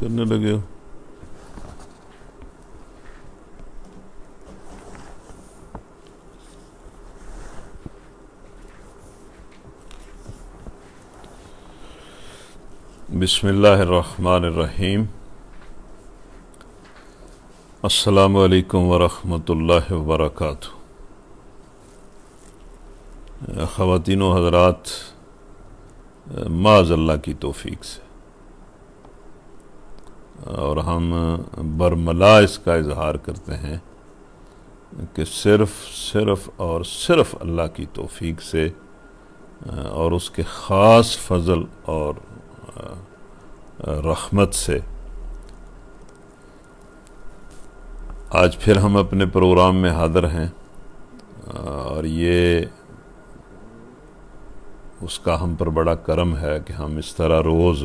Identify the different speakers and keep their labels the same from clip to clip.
Speaker 1: करने लगे हो बिसमीम असलकम वरहमतुल्लाह वरक ख़वान हज़रात माज़ अल्लाह की तोफ़ी से और हम बरमला इसका इजहार करते हैं कि सिर्फ सिर्फ और सिर्फ अल्लाह की तोफीक से और उसके ख़ास फजल और रहमत से आज फिर हम अपने प्रोग्राम में हाज़िर हैं और ये उसका हम पर बड़ा करम है कि हम इस तरह रोज़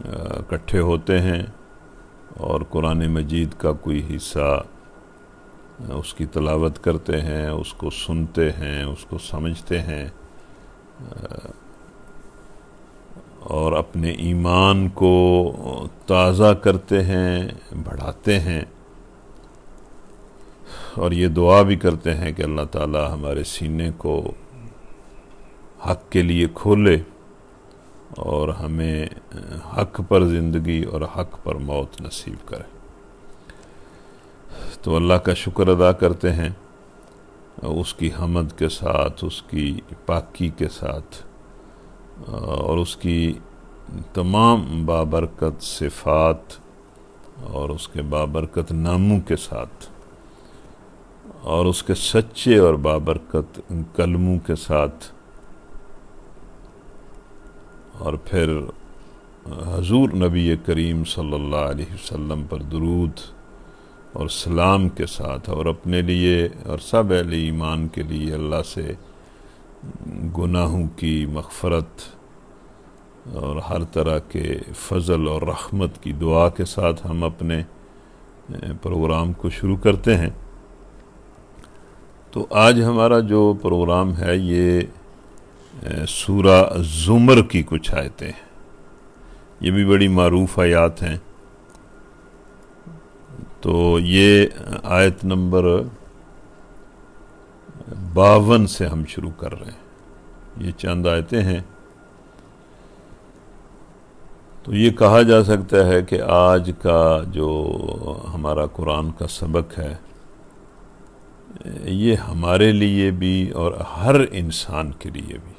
Speaker 1: इकट्ठे होते हैं और कुरान मजीद का कोई हिस्सा उसकी तलावत करते हैं उसको सुनते हैं उसको समझते हैं और अपने ईमान को ताज़ा करते हैं बढ़ाते हैं और ये दुआ भी करते हैं कि अल्लाह ताला हमारे सीने को हक के लिए खोले और हमें हक पर ज़िंदगी और हक पर मौत नसीब करें तो अल्लाह का शुक्र अदा करते हैं उसकी हमद के साथ उसकी पाकी के साथ और उसकी तमाम बाबरकत सिफात और उसके बाबरकत नामों के साथ और उसके सच्चे और बाबरकत कलमों के साथ और फिर हजूर नबी करीम सल्ला वसम पर दरूद और सलाम के साथ और अपने लिए और सब अली ईमान के लिए अल्लाह से गुनाहों की मगफरत और हर तरह के फ़ल और रहमत की दुआ के साथ हम अपने प्रोग्राम को शुरू करते हैं तो आज हमारा जो प्रोग्राम है ये सूरा ज़ुमर की कुछ आयतें ये भी बड़ी मरूफ आयात हैं तो ये आयत नंबर बावन से हम शुरू कर रहे हैं ये चंद आयतें हैं तो ये कहा जा सकता है कि आज का जो हमारा कुरान का सबक है ये हमारे लिए भी और हर इंसान के लिए भी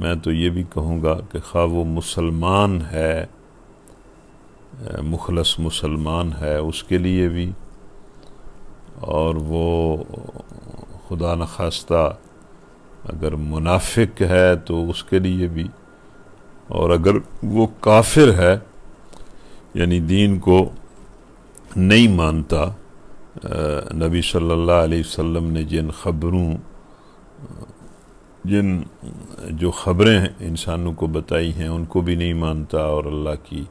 Speaker 1: मैं तो ये भी कहूँगा कि खा वो मुसलमान है मुखलस मुसलमान है उसके लिए भी और वो खुदा न खास्ता अगर मुनाफिक है तो उसके लिए भी और अगर वो काफिर है यानी दीन को नहीं मानता नबी सल्लल्लाहु अलैहि वसल्लम ने जिन ख़बरों जिन जो ख़बरें इंसानों को बताई हैं उनको भी नहीं मानता और अल्लाह की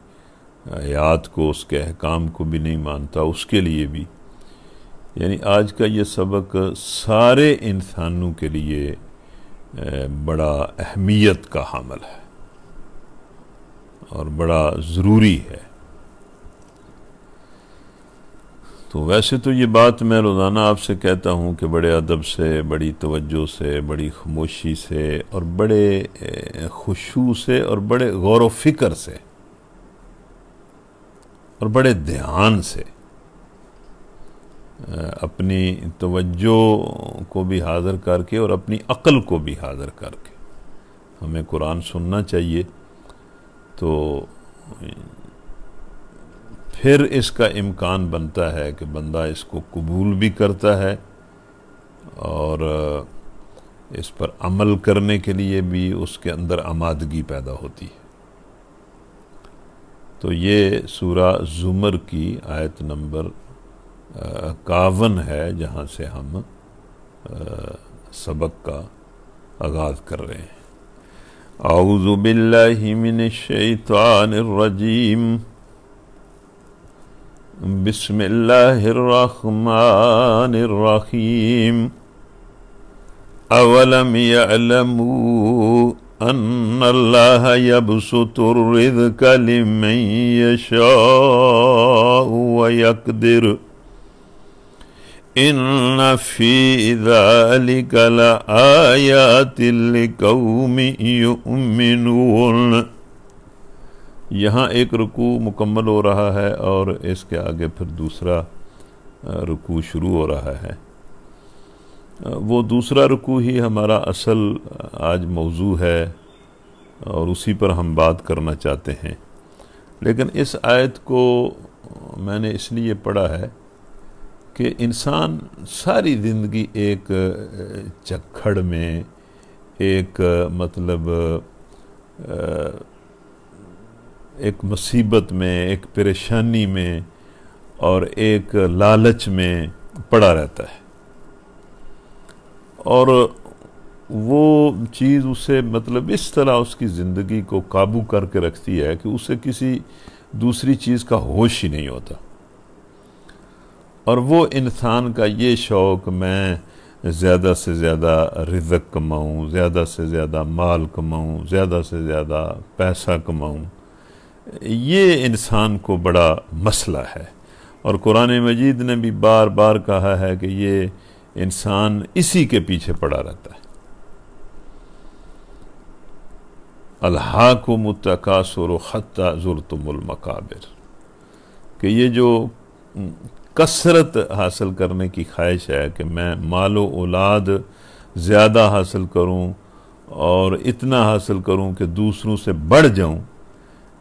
Speaker 1: याद को उसके अहकाम को भी नहीं मानता उसके लिए भी यानी आज का ये सबक सारे इंसानों के लिए बड़ा अहमियत का हामल है और बड़ा ज़रूरी है तो वैसे तो ये बात मैं रोज़ाना आपसे कहता हूँ कि बड़े अदब से बड़ी तवज्जो से बड़ी खामोशी से और बड़े खुशू से और बड़े गौर फिक्र से और बड़े ध्यान से अपनी तवज्जो को भी हाज़र करके और अपनी अकल को भी हाज़िर करके हमें कुरान सुनना चाहिए तो फिर इसका इम्कान बनता है कि बंदा इसको कबूल भी करता है और इस पर अमल करने के लिए भी उसके अंदर आमादगी पैदा होती है तो ये सूरा जुमर की आयत नंबर इक्यावन है जहाँ से हम आ, सबक का आगाज़ कर रहे हैं आउज़ुबिल्लिमिनशैतानरजीम بسم الله الرحمن الرحيم أولم يعلموا أن الله يبسط الرزق لمن يشاء ويقدر إن في ذلك لآيات لقوم يؤمنون यहाँ एक रुकू मुकम्मल हो रहा है और इसके आगे फिर दूसरा रुकू शुरू हो रहा है वो दूसरा रुकू ही हमारा असल आज मौजू है और उसी पर हम बात करना चाहते हैं लेकिन इस आयत को मैंने इसलिए पढ़ा है कि इंसान सारी ज़िंदगी एक चक्खड़ में एक मतलब आ, एक मुसीबत में एक परेशानी में और एक लालच में पड़ा रहता है और वो चीज़ उसे मतलब इस तरह उसकी ज़िंदगी को काबू करके रखती है कि उसे किसी दूसरी चीज़ का होश ही नहीं होता और वो इंसान का ये शौक़ मैं ज़्यादा से ज़्यादा रिजक कमाऊँ ज़्यादा से ज़्यादा माल कमाऊँ ज़्यादा से ज़्यादा पैसा कमाऊँ ये इंसान को बड़ा मसला है और कुरान मजीद ने भी बार बार कहा है कि ये इंसान इसी के पीछे पड़ा रहता है अल्हा को मुतकासर ख़त्ता ज़ुरतमकाबिर कि ये जो कसरत हासिल करने की ख्वाहिश है कि मैं मालो औलाद ज़्यादा हासिल करूँ और इतना हासिल करूँ कि दूसरों से बढ़ जाऊँ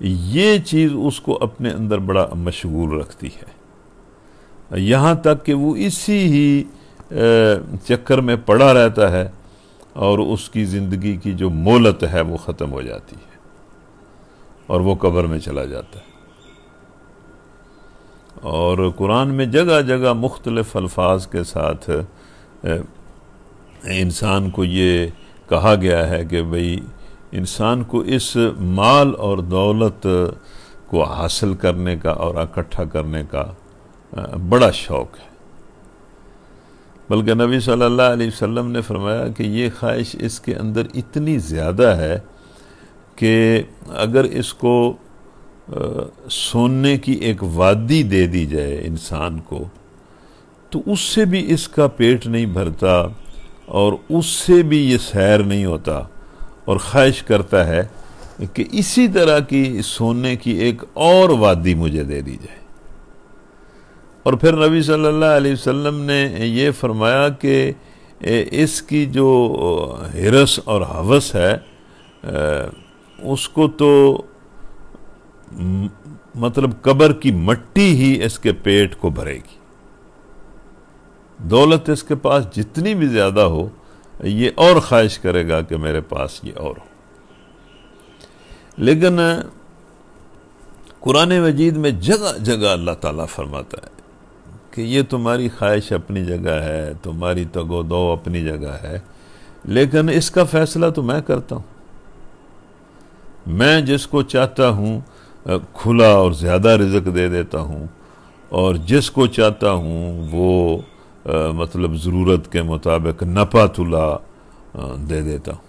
Speaker 1: ये चीज़ उसको अपने अंदर बड़ा मशगूल रखती है यहाँ तक कि वो इसी ही चक्कर में पड़ा रहता है और उसकी ज़िंदगी की जो मोलत है वो ख़त्म हो जाती है और वो कब्र में चला जाता है और कुरान में जगह जगह मुख्तलफ़ अल्फाज के साथ इंसान को ये कहा गया है कि भाई इंसान को इस माल और दौलत को हासिल करने का और इकट्ठा करने का बड़ा शौक़ है बल्कि नबी सल्लल्लाहु अलैहि वसल्लम ने फरमाया कि ये ख्वाहिश इसके अंदर इतनी ज़्यादा है कि अगर इसको सोने की एक वादी दे दी जाए इंसान को तो उससे भी इसका पेट नहीं भरता और उससे भी ये सैर नहीं होता और ख्वाहिश करता है कि इसी तरह की सोने की एक और वादी मुझे दे दी जाए और फिर नबी सल्लल्लाहु अलैहि वसल्लम ने यह फरमाया कि इसकी जो हिरस और हवस है उसको तो मतलब कब्र की मट्टी ही इसके पेट को भरेगी दौलत इसके पास जितनी भी ज़्यादा हो ये और ख्वाहिश करेगा कि मेरे पास ये और लेकिन कुरान मजीद में जगह जगह अल्लाह ताला फरमाता है कि ये तुम्हारी ख्वाहिश अपनी जगह है तुम्हारी तगो दो अपनी जगह है लेकिन इसका फैसला तो मैं करता हूँ मैं जिसको चाहता हूँ खुला और ज़्यादा रिजक दे देता हूँ और जिसको चाहता हूँ वो मतलब ज़रूरत के मुताबिक नपा तुला दे देता हूँ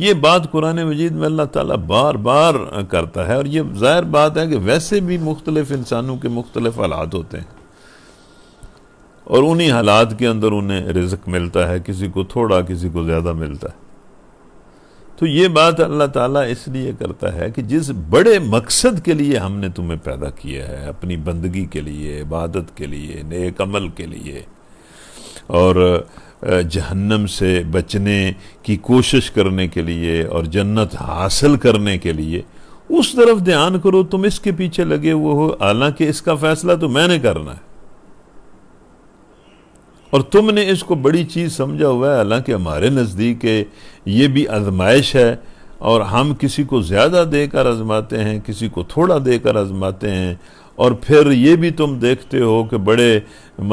Speaker 1: ये बात कुरान मजीद में अल्लाह ताला बार बार करता है और ये ज़ाहिर बात है कि वैसे भी मुख्तलिफ इंसानों के मुख्तलिफ हालात होते हैं और उन्हीं हालात के अंदर उन्हें रिज्क मिलता है किसी को थोड़ा किसी को ज़्यादा मिलता है तो ये बात अल्लाह ताला इसलिए करता है कि जिस बड़े मकसद के लिए हमने तुम्हें पैदा किया है अपनी बंदगी के लिए इबादत के लिए नेक अमल के लिए और जहन्नम से बचने की कोशिश करने के लिए और जन्नत हासिल करने के लिए उस तरफ ध्यान करो तुम इसके पीछे लगे हुए हो हालांकि इसका फैसला तो मैंने करना है और तुमने इसको बड़ी चीज़ समझा हुआ है हालांकि हमारे नज़दीक ये भी आजमाइश है और हम किसी को ज़्यादा देकर आजमाते हैं किसी को थोड़ा देकर आजमाते हैं और फिर ये भी तुम देखते हो कि बड़े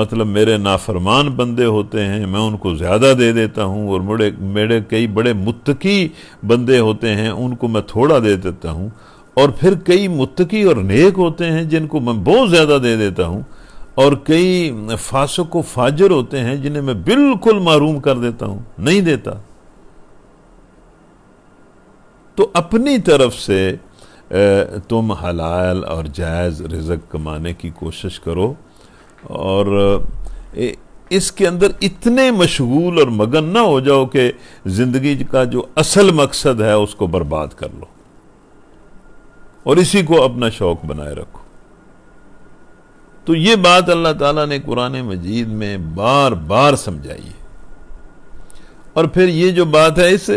Speaker 1: मतलब मेरे नाफरमान बंदे होते हैं मैं उनको ज़्यादा दे देता हूँ और मुड़े मेरे कई बड़े मुतकी बंदे होते हैं उनको मैं थोड़ा दे देता हूँ और फिर कई मुतकी और नेक होते हैं जिनको मैं बहुत ज़्यादा दे देता हूँ और कई फासों को फाजर होते हैं जिन्हें मैं बिल्कुल मरूम कर देता हूं नहीं देता तो अपनी तरफ से तुम हलाल और जायज़ रिजक कमाने की कोशिश करो और इसके अंदर इतने मशगूल और मगन ना हो जाओ कि ज़िंदगी का जो असल मकसद है उसको बर्बाद कर लो और इसी को अपना शौक बनाए रखो तो ये बात अल्लाह ताला ने कुरान मजीद में बार बार समझाई है और फिर ये जो बात है इस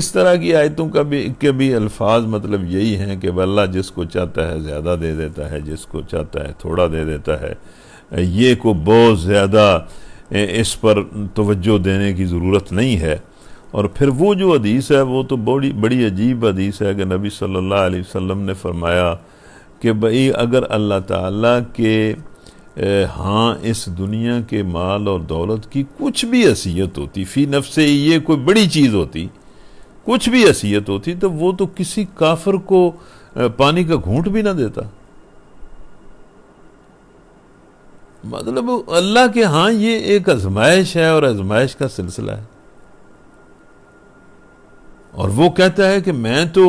Speaker 1: इस तरह की आयतों का भी के भी अल्फाज मतलब यही हैं कि अल्लाह जिसको चाहता है ज़्यादा दे देता है जिसको चाहता है थोड़ा दे देता है ये को बहुत ज़्यादा इस पर तवज्जो देने की ज़रूरत नहीं है और फिर वो जो हदीस है वो तो बड़ी बड़ी अजीब हदीस है कि नबी सल्लल्लाहु अलैहि वसल्लम ने फरमाया कि भाई अगर अल्लाह ताला के हाँ इस दुनिया के माल और दौलत की कुछ भी असीयत होती फ़ी नफसे ये कोई बड़ी चीज़ होती कुछ भी असीयत होती तो वो तो किसी काफर को पानी का घूंट भी ना देता मतलब अल्लाह के हाँ ये एक आजमाइश है और आजमाइश का सिलसिला है और वो कहता है कि मैं तो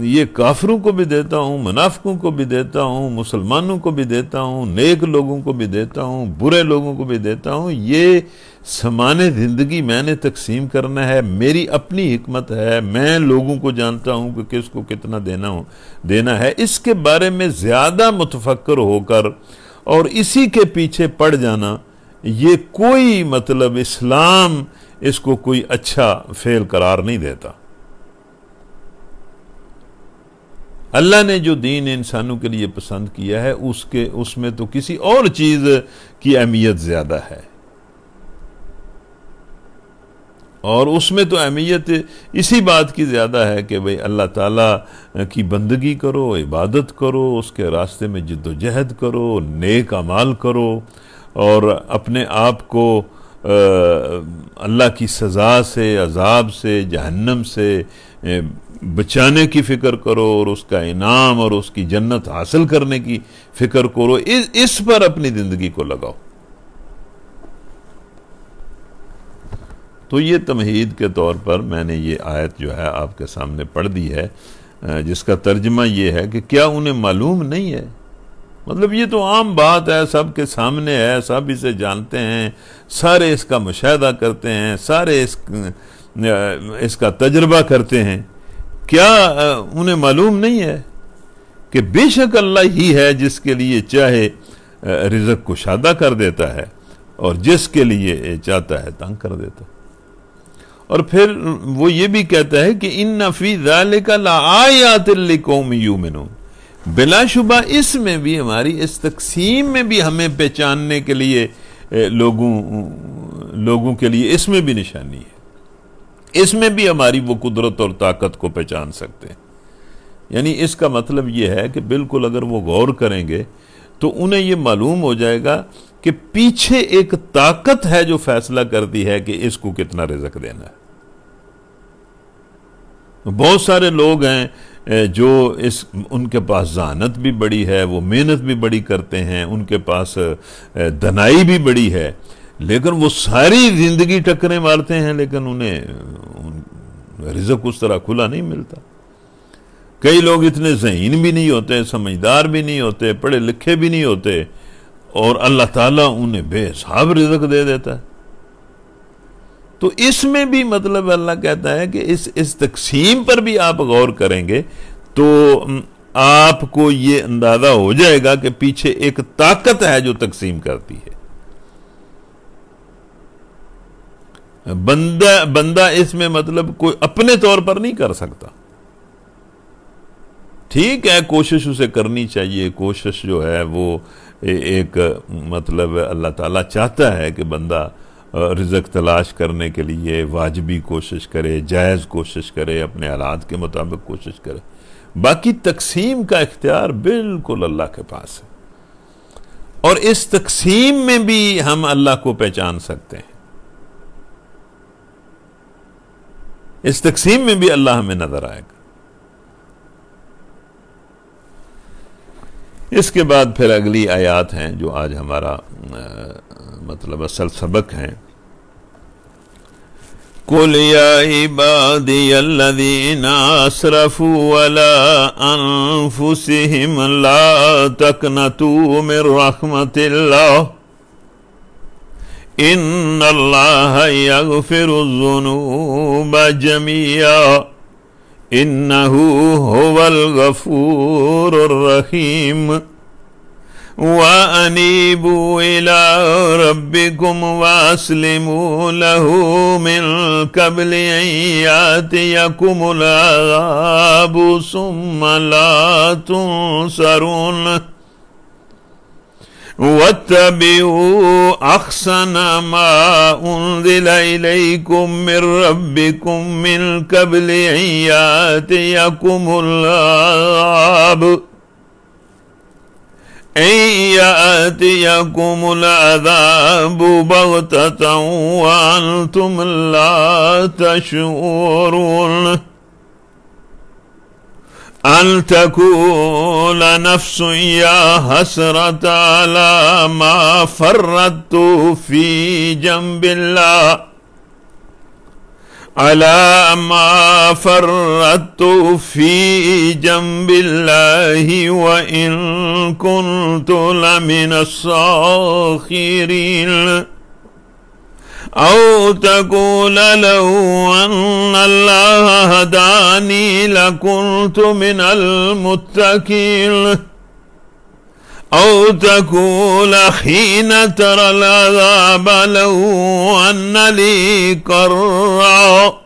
Speaker 1: ये काफरों को भी देता हूँ मुनाफकों को भी देता हूँ मुसलमानों को भी देता हूँ नेक लोगों को भी देता हूँ बुरे लोगों को भी देता हूँ ये समान ज़िंदगी मैंने तकसीम करना है मेरी अपनी हमत है मैं लोगों को जानता हूँ कि किसको कितना देना हो देना है इसके बारे में ज़्यादा मुतफक्र होकर और इसी के पीछे पड़ जाना ये कोई मतलब इस्लाम इसको कोई अच्छा फेल करार नहीं देता अल्लाह ने जो दीन इंसानों के लिए पसंद किया है उसके उसमें तो किसी और चीज़ की अहमियत ज़्यादा है और उसमें तो अहमियत इसी बात की ज़्यादा है कि भाई अल्लाह ताला की बंदगी करो इबादत करो उसके रास्ते में जद्दोजहद करो नेक अमाल करो और अपने आप को अल्लाह की सज़ा से अजाब से जहन्नम से बचाने की फिक्र करो और उसका इनाम और उसकी जन्नत हासिल करने की फिक्र करो इस, इस पर अपनी जिंदगी को लगाओ तो ये तमहीद के तौर पर मैंने ये आयत जो है आपके सामने पढ़ दी है जिसका तर्जमा ये है कि क्या उन्हें मालूम नहीं है मतलब ये तो आम बात है सब के सामने है सब इसे जानते हैं सारे इसका मुशाह करते हैं सारे इस, इसका तजर्बा करते हैं क्या उन्हें मालूम नहीं है कि बेशक अल्लाह ही है जिसके लिए चाहे रिजक को शादा कर देता है और जिसके लिए चाहता है तंग कर देता है और फिर वो ये भी कहता है कि इन नफी लायातम बिलाशुबा इसमें भी हमारी इस तकसीम में भी हमें पहचानने के लिए लोगों लोगों के लिए इसमें भी निशानी है इसमें भी हमारी वो कुदरत और ताकत को पहचान सकते हैं यानी इसका मतलब ये है कि बिल्कुल अगर वो गौर करेंगे तो उन्हें ये मालूम हो जाएगा कि पीछे एक ताकत है जो फैसला करती है कि इसको कितना रिजक देना है बहुत सारे लोग हैं जो इस उनके पास जानत भी बड़ी है वो मेहनत भी बड़ी करते हैं उनके पास दनाई भी बड़ी है लेकिन वो सारी जिंदगी टक्करें मारते हैं लेकिन उन्हें रिजक उस तरह खुला नहीं मिलता कई लोग इतने जहीन भी नहीं होते समझदार भी नहीं होते पढ़े लिखे भी नहीं होते और अल्लाह ताला उन्हें बेसाब रिजक दे देता है तो इसमें भी मतलब अल्लाह कहता है कि इस इस तकसीम पर भी आप गौर करेंगे तो आपको ये अंदाज़ा हो जाएगा कि पीछे एक ताकत है जो तकसीम करती है बंदा बंदा इसमें मतलब कोई अपने तौर पर नहीं कर सकता ठीक है कोशिश उसे करनी चाहिए कोशिश जो है वो एक मतलब अल्लाह ताला चाहता है कि बंदा रिजक तलाश करने के लिए वाजबी कोशिश करे जायज़ कोशिश करे अपने हालात के मुताबिक कोशिश करे बाकी तकसीम का इख्तियार बिल्कुल अल्लाह के पास है और इस तकसीम में भी हम अल्लाह को पहचान सकते हैं इस तकसीम में भी अल्लाह हमें नजर आएगा इसके बाद फिर अगली आयात हैं जो आज हमारा आ, मतलब असल सबक है कुल या इबादी अल्लदीन असरफू إن الله يغفر الذنوب جميعا إنه هو الغفور الرحيم وأنيبوا إلى ربكم وأسلموا له من قبل أن يأتيكم العذاب ثم لا تنصرون واتبعوا أحسن ما أنزل إليكم من ربكم من قبل أن يأتيكم العذاب أن يأتيكم العذاب بغتة وأنتم لا تشعرون أن تقول نفس يا حسرة على ما فرطت في جنب الله على ما فرطت في جنب الله وإن كنت لمن الصاخرين أو تقول لو أن الله هداني لكنت من المتقين أو تقول حين ترى العذاب لو أن لي كرة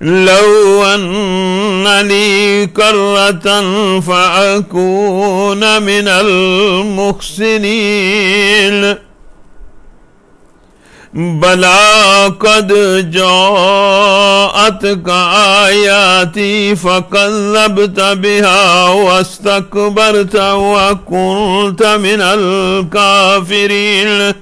Speaker 1: لو أن لي كرة فأكون من المحسنين بلى قد جاءتك آياتي فكذبت بها واستكبرت وكنت من الكافرين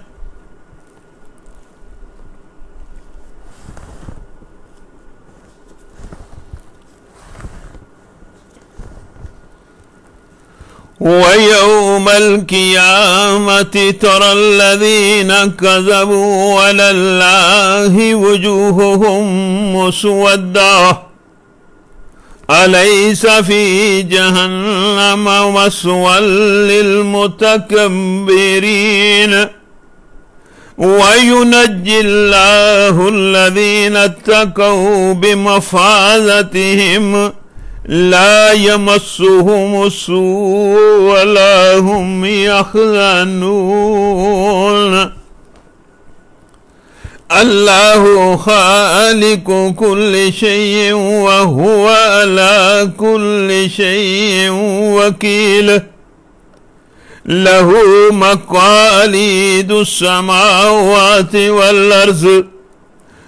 Speaker 1: ويوم القيامة ترى الذين كذبوا على الله وجوههم مسودة أليس في جهنم مسوى للمتكبرين وينجي الله الذين اتقوا بمفازتهم لا يمسهم السوء ولا هم يحزنون الله خالق كل شيء وهو على كل شيء وكيل له مقاليد السماوات والأرض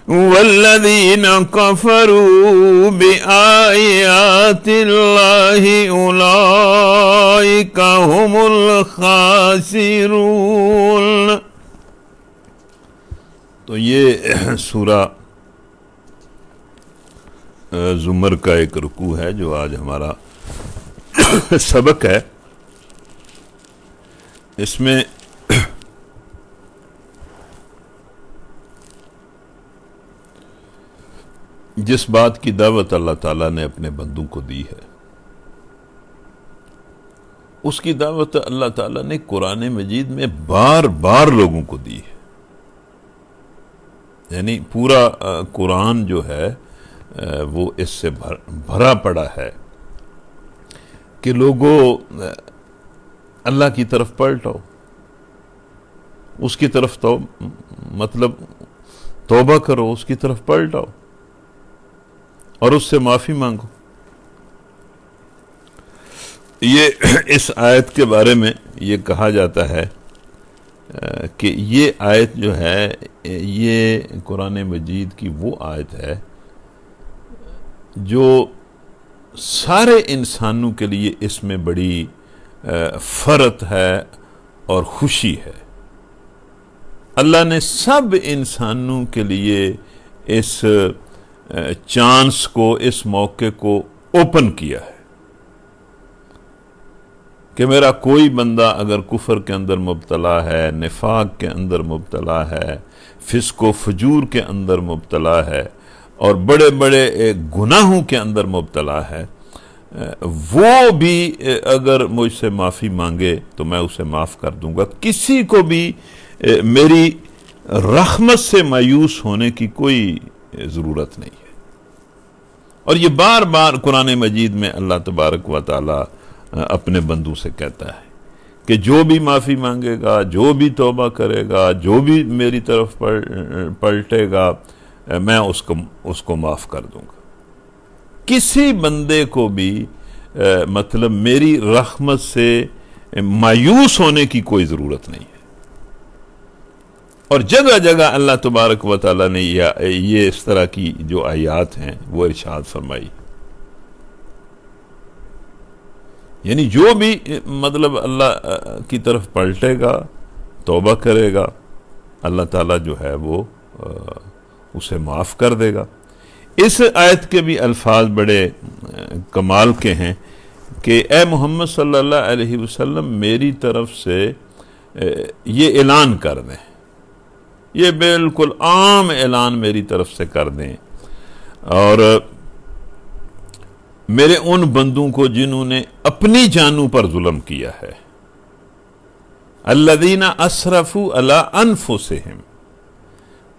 Speaker 1: والذين كفروا بآيات الله أولئك هم الخاسرون तो ये सूरा जुमर का एक रुकू है जो आज हमारा सबक है इसमें जिस बात की दावत अल्लाह ताला ने अपने बंदों को दी है उसकी दावत अल्लाह ताला ने कुरान मजीद में बार बार लोगों को दी है यानी पूरा कुरान जो है वो इससे भर, भरा पड़ा है कि लोगों अल्लाह की तरफ पलटो उसकी तरफ तो मतलब तोबा करो उसकी तरफ पलटाओ और उससे माफी मांगो ये इस आयत के बारे में ये कहा जाता है कि ये आयत जो है ये कुरान मजीद की वो आयत है जो सारे इंसानों के लिए इसमें बड़ी फ़रत है और ख़ुशी है अल्लाह ने सब इंसानों के लिए इस चांस को इस मौके को ओपन किया है कि मेरा कोई बंदा अगर कुफर के अंदर मुबतला है निफाक के अंदर मुबतला है फिसको फजूर के अंदर मुबतला है और बड़े बड़े गुनाहों के अंदर मुबतला है वो भी अगर मुझसे माफ़ी मांगे तो मैं उसे माफ़ कर दूंगा किसी को भी मेरी रहमत से मायूस होने की कोई ज़रूरत नहीं है और ये बार बार कुरान मजीद में अल्लाह तबारक व ताली अपने बंदू से कहता है कि जो भी माफ़ी मांगेगा जो भी तोबा करेगा जो भी मेरी तरफ पलटेगा मैं उसको उसको माफ़ कर दूंगा किसी बंदे को भी मतलब मेरी रहमत से मायूस होने की कोई ज़रूरत नहीं है और जगह जगह अल्लाह तबारक व ताली ने ये इस तरह की जो आयात हैं वो इर्शाद फरमाई यानी जो भी मतलब अल्लाह की तरफ पलटेगा तोबा करेगा अल्लाह ताला जो है वो उसे माफ़ कर देगा इस आयत के भी अल्फाज बड़े कमाल के हैं कि ए मोहम्मद सल्लल्लाहु अलैहि वसल्लम मेरी तरफ से ये ऐलान कर दें ये बिल्कुल आम ऐलान मेरी तरफ से कर दें और मेरे उन बंदों को जिन्होंने अपनी जानों पर जुल्म किया है अल्लादीना असरफू अला अनफुसहम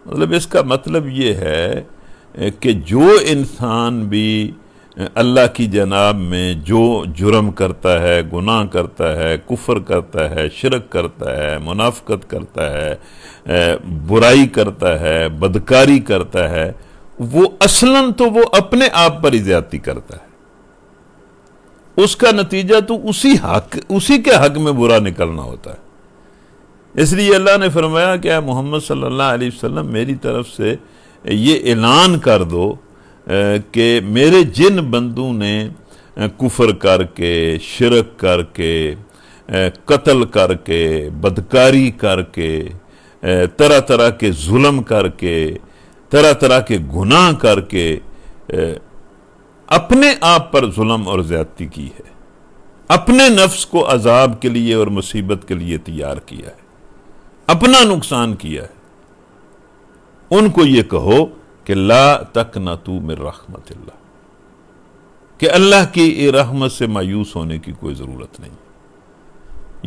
Speaker 1: मतलब इसका मतलब ये है कि जो इंसान भी अल्लाह की जनाब में जो जुर्म करता है गुनाह करता है कुफर करता है शिरक करता है मुनाफ़त करता है बुराई करता है बदकारी करता है वो असलन तो वो अपने आप पर ईजाती करता है उसका नतीजा तो उसी हक उसी के हक में बुरा निकलना होता है इसलिए अल्लाह ने फरमाया कि मोहम्मद सल्लल्लाहु अलैहि वसल्लम मेरी तरफ से ये ऐलान कर दो कि मेरे जिन बंदों ने कुफर करके शिरक करके कत्ल करके बदकारी करके तरह तरह के जुल्म करके तरह तरह के गुनाह करके अपने आप पर जुल्म और ज्यादती की है अपने नफ्स को अजाब के लिए और मुसीबत के लिए तैयार किया है अपना नुकसान किया है उनको ये कहो कि ला तक ना तू मेर रहमत कि अल्लाह की रहमत से मायूस होने की कोई ज़रूरत नहीं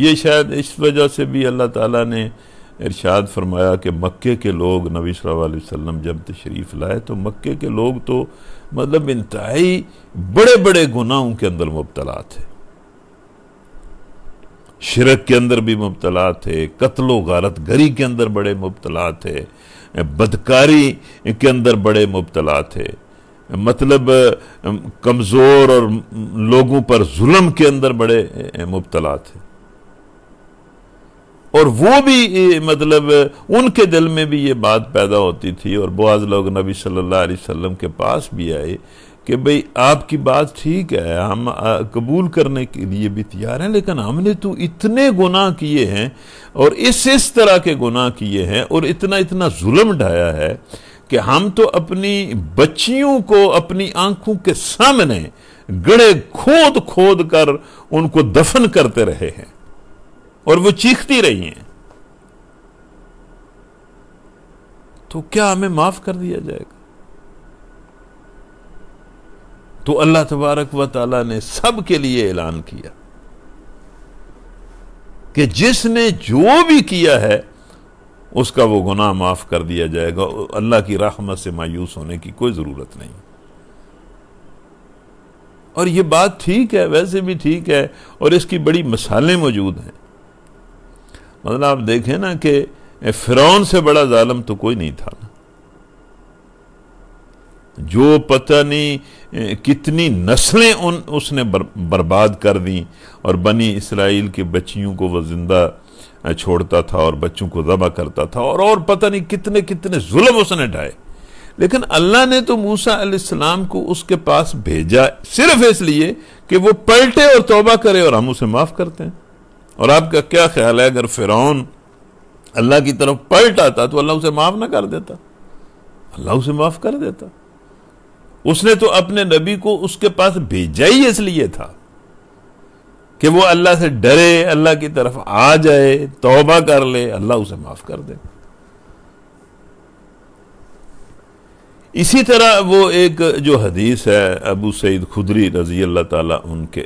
Speaker 1: ये शायद इस वजह से भी अल्लाह ताला ने इरशाद फरमाया कि मक्के के लोग नबी वसल्लम जब तशरीफ़ लाए तो मक्के के लोग तो मतलब इंतहाई बड़े बड़े गुनाहों के अंदर मुबतला थे शिरक के अंदर भी मुबतला थे कत्लो गारत गरी के अंदर बड़े मुबतला थे बदकारी के अंदर बड़े मुबतला थे मतलब कमज़ोर और लोगों पर जुल्म के अंदर बड़े मुबतला थे और वो भी मतलब उनके दिल में भी ये बात पैदा होती थी और बहुत लोग नबी सल्लल्लाहु अलैहि वसल्लम के पास भी आए कि भाई आपकी बात ठीक है हम कबूल करने के लिए भी तैयार हैं लेकिन हमने तो इतने गुनाह किए हैं और इस इस तरह के गुनाह किए हैं और इतना इतना जुल्म ढाया है कि हम तो अपनी बच्चियों को अपनी आंखों के सामने गड़े खोद खोद कर उनको दफन करते रहे हैं और वो चीखती रही हैं तो क्या हमें माफ कर दिया जाएगा तो अल्लाह तबारक व ताली ने सब के लिए ऐलान किया कि जिसने जो भी किया है उसका वो गुनाह माफ़ कर दिया जाएगा अल्लाह की राहमत से मायूस होने की कोई ज़रूरत नहीं और ये बात ठीक है वैसे भी ठीक है और इसकी बड़ी मिसालें मौजूद हैं मतलब आप देखें ना कि फ़िरौन से बड़ा जालम तो कोई नहीं था ना जो पता नहीं कितनी नस्लें उन उसने बर, बर्बाद कर दी और बनी इसराइल की बच्चियों को वह ज़िंदा छोड़ता था और बच्चों को ज़बा करता था और और पता नहीं कितने कितने जुल्म उसने ढाए लेकिन अल्लाह ने तो मूसा अलैहिस्सलाम को उसके पास भेजा सिर्फ इसलिए कि वो पलटे और तोबा करे और हम उसे माफ़ करते हैं और आपका क्या ख्याल है अगर फिरौन अल्लाह की तरफ पलट आता तो अल्लाह उसे माफ़ ना कर देता अल्लाह उसे माफ़ कर देता उसने तो अपने नबी को उसके पास भेजा ही इसलिए था कि वो अल्लाह से डरे अल्लाह की तरफ आ जाए तौबा कर ले अल्लाह उसे माफ कर दे इसी तरह वो एक जो हदीस है अबू सईद खुदरी रजी अल्लाह ताला उनके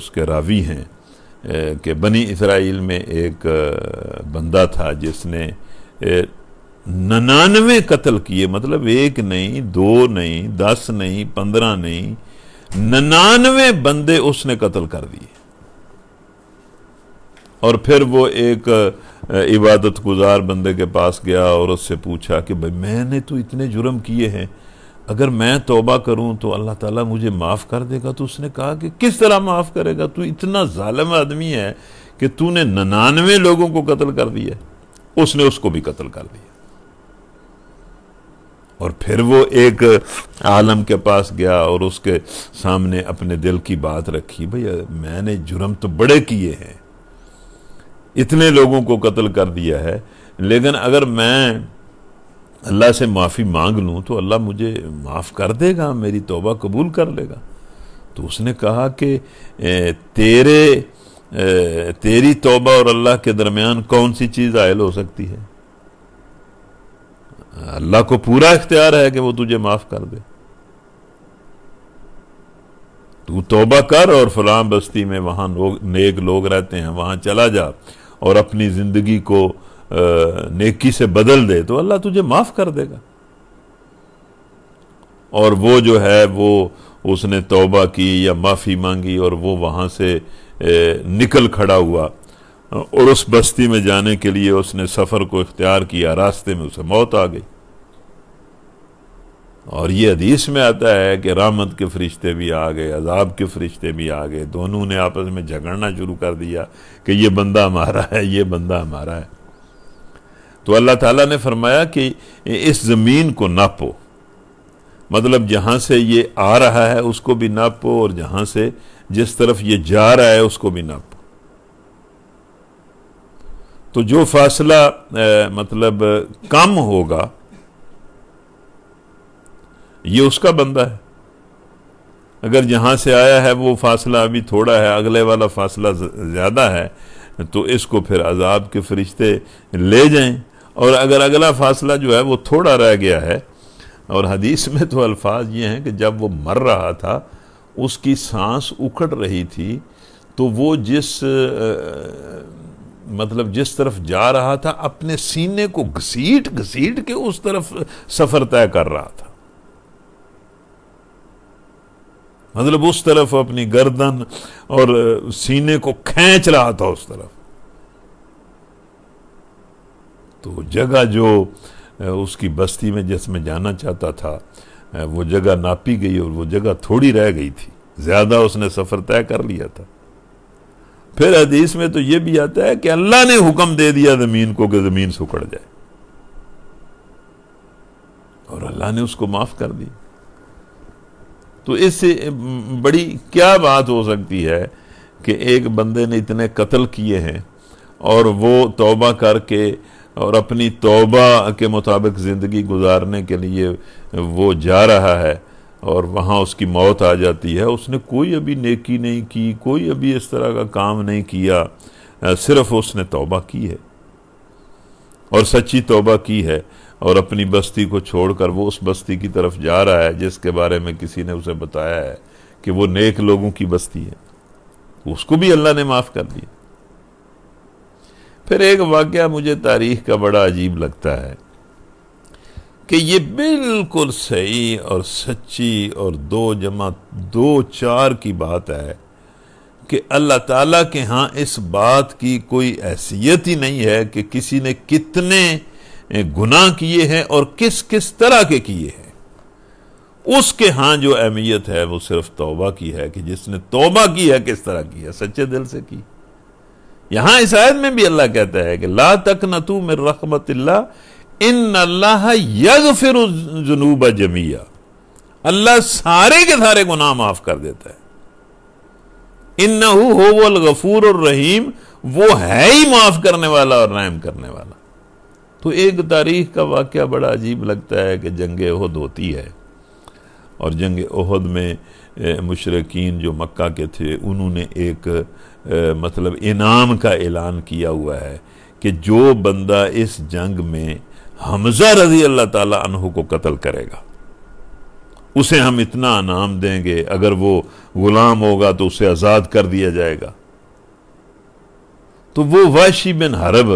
Speaker 1: उसके रावी हैं कि बनी इसराइल में एक बंदा था जिसने ननानवे कत्ल किए मतलब एक नहीं दो नहीं दस नहीं पंद्रह नहीं ननानवे बंदे उसने कत्ल कर दिए और फिर वो एक इबादत गुजार बंदे के पास गया और उससे पूछा कि भाई मैंने तो इतने जुर्म किए हैं अगर मैं तोबा करूं तो अल्लाह ताला मुझे माफ़ कर देगा तो उसने कहा कि किस तरह माफ़ करेगा तू इतना ालम आदमी है कि तूने ननानवे लोगों को कत्ल कर दिया उसने उसको भी कत्ल कर दिया और फिर वो एक आलम के पास गया और उसके सामने अपने दिल की बात रखी भैया मैंने जुर्म तो बड़े किए हैं इतने लोगों को कत्ल कर दिया है लेकिन अगर मैं अल्लाह से माफ़ी मांग लूँ तो अल्लाह मुझे माफ़ कर देगा मेरी तोबा कबूल कर लेगा तो उसने कहा कि तेरे तेरी तोबा और अल्लाह के दरमियान कौन सी चीज़ आयल हो सकती है अल्लाह को पूरा इख्तियार है कि वो तुझे माफ कर दे तू तोबा कर और फलाम बस्ती में वहां लोग नेक लोग रहते हैं वहां चला जा और अपनी जिंदगी को नेकी से बदल दे तो अल्लाह तुझे माफ कर देगा और वो जो है वो उसने तोबा की या माफ़ी मांगी और वो वहां से निकल खड़ा हुआ और उस बस्ती में जाने के लिए उसने सफ़र को इख्तियार किया रास्ते में उसे मौत आ गई और ये हदीस में आता है कि रामत के फरिश्ते भी आ गए अजाब के फरिश्ते भी आ गए दोनों ने आपस में झगड़ना शुरू कर दिया कि ये बंदा हमारा है ये बंदा हमारा है तो अल्लाह ताला ने फरमाया कि इस ज़मीन को नापो मतलब जहां से ये आ रहा है उसको भी नापो और जहां से जिस तरफ ये जा रहा है उसको भी नापो तो जो फासला ए, मतलब कम होगा ये उसका बंदा है अगर जहाँ से आया है वो फासला अभी थोड़ा है अगले वाला फासला ज़्यादा है तो इसको फिर अजाब के फरिश्ते ले जाएं और अगर अगला फासला जो है वो थोड़ा रह गया है और हदीस में तो अल्फाज ये हैं कि जब वो मर रहा था उसकी सांस उखड़ रही थी तो वो जिस मतलब जिस तरफ जा रहा था अपने सीने को घसीट घसीट के उस तरफ सफर तय कर रहा था मतलब उस तरफ अपनी गर्दन और सीने को खींच रहा था उस तरफ तो जगह जो उसकी बस्ती में जिसमें जाना चाहता था वो जगह नापी गई और वो जगह थोड़ी रह गई थी ज़्यादा उसने सफ़र तय कर लिया था फिर हदीस में तो यह भी आता है कि अल्लाह ने हुक्म दे दिया जमीन को कि जमीन सुखड़ जाए और अल्लाह ने उसको माफ कर दी तो इससे बड़ी क्या बात हो सकती है कि एक बंदे ने इतने कत्ल किए हैं और वो तौबा करके और अपनी तौबा के मुताबिक ज़िंदगी गुजारने के लिए वो जा रहा है और वहाँ उसकी मौत आ जाती है उसने कोई अभी नेकी नहीं की कोई अभी इस तरह का काम नहीं किया सिर्फ उसने तौबा की है और सच्ची तौबा की है और अपनी बस्ती को छोड़कर वो उस बस्ती की तरफ जा रहा है जिसके बारे में किसी ने उसे बताया है कि वो नेक लोगों की बस्ती है उसको भी अल्लाह ने माफ़ कर दिया फिर एक वाक्य मुझे तारीख का बड़ा अजीब लगता है कि ये बिल्कुल सही और सच्ची और दो जमा दो चार की बात है कि अल्लाह ताला के यहां इस बात की कोई हैसियत ही नहीं है कि किसी ने कितने गुनाह किए हैं और किस किस तरह के किए हैं उसके हाँ जो अहमियत है वो सिर्फ तौबा की है कि जिसने तौबा की है किस तरह की है सच्चे दिल से की यहां इस आयत में भी अल्लाह कहता है कि ला तक नतू मेर रकमत इन अल्लाह यग फिर जुनूब जमिया अल्लाह सारे के सारे गुनाह माफ कर देता है इन नहू हो वल गफूर और रहीम वो है ही माफ करने वाला और रैम करने वाला तो एक तारीख का वाक्य बड़ा अजीब लगता है कि जंग अहद होती है और जंग अहद में मुशरकिन जो मक्का के थे उन्होंने एक ए, मतलब इनाम का ऐलान किया हुआ है कि जो बंदा इस जंग में हमजा रजी अल्लाह तु को कत्ल करेगा उसे हम इतना इनाम देंगे अगर वो गुलाम होगा तो उसे आज़ाद कर दिया जाएगा तो वो वाशी बिन हरब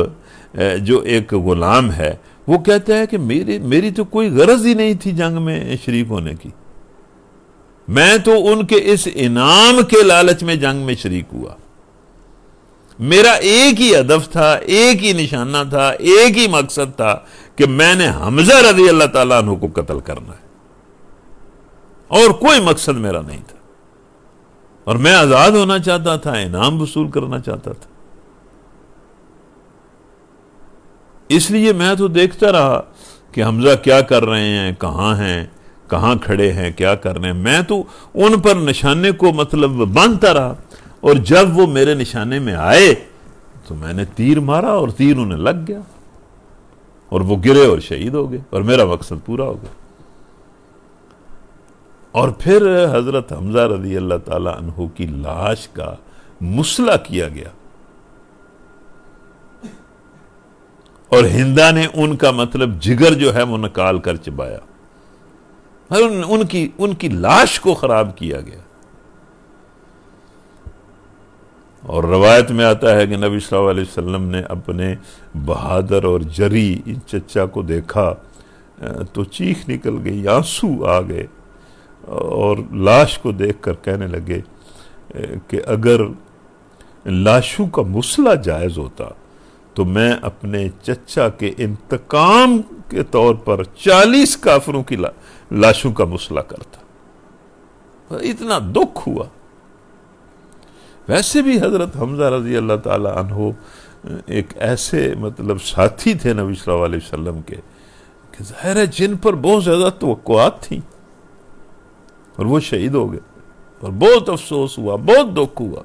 Speaker 1: जो एक गुलाम है वो कहते हैं कि मेरी मेरी तो कोई गरज ही नहीं थी जंग में शरीक होने की मैं तो उनके इस इनाम के लालच में जंग में शरीक हुआ मेरा एक ही अदब था एक ही निशाना था एक ही मकसद था कि मैंने हमजा रजी अल्लाह तला को कत्ल करना है और कोई मकसद मेरा नहीं था और मैं आजाद होना चाहता था इनाम वसूल करना चाहता था इसलिए मैं तो देखता रहा कि हमजा क्या कर रहे हैं कहां हैं कहां खड़े हैं क्या कर रहे हैं मैं तो उन पर निशाने को मतलब बांधता रहा और जब वो मेरे निशाने में आए तो मैंने तीर मारा और तीर उन्हें लग गया और वो गिरे और शहीद हो गए और मेरा मकसद पूरा हो गया और फिर हजरत हमजा रजी अल्लाह तहु की लाश का मुसला किया गया और हिंदा ने उनका मतलब जिगर जो है वो निकाल कर चबाया उन, उनकी उनकी लाश को खराब किया गया और रवायत में आता है कि नबी वसल्लम ने अपने बहादुर और जरी इन चचा को देखा तो चीख निकल गई आंसू आ गए और लाश को देख कर कहने लगे कि अगर लाशों का मसला जायज़ होता तो मैं अपने चचा के इंतकाम के तौर पर चालीस काफरों की ला, लाशों का मसला करता इतना दुख हुआ वैसे भी हज़रत हमजा रजी अल्लाह तहो एक ऐसे मतलब साथी थे नबी वसल्लम के कि ज़ाहिर है जिन पर बहुत ज़्यादा तोक़ात थी और वो शहीद हो गए और बहुत अफसोस हुआ बहुत दुख हुआ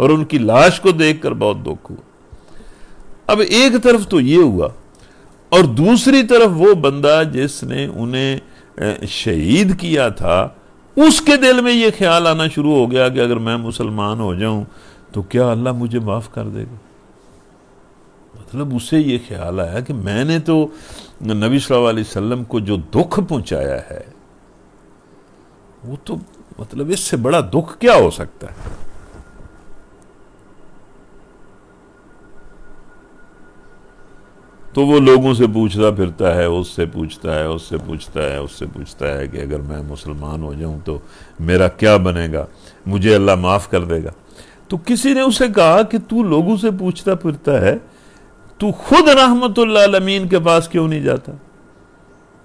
Speaker 1: और उनकी लाश को देख कर बहुत दुख हुआ अब एक तरफ तो ये हुआ और दूसरी तरफ वो बंदा जिसने उन्हें शहीद किया था उसके दिल में ये ख्याल आना शुरू हो गया कि अगर मैं मुसलमान हो जाऊं तो क्या अल्लाह मुझे माफ़ कर देगा मतलब उसे ये ख्याल आया कि मैंने तो नबी वसल्लम को जो दुख पहुंचाया है वो तो मतलब इससे बड़ा दुख क्या हो सकता है तो वो लोगों से पूछता फिरता है उससे पूछता है उससे पूछता है उससे पूछता है कि अगर मैं मुसलमान हो जाऊं तो मेरा क्या बनेगा मुझे अल्लाह माफ़ कर देगा तो किसी ने उसे कहा कि तू लोगों से पूछता फिरता है तू खुद रहमतमीन के पास क्यों नहीं जाता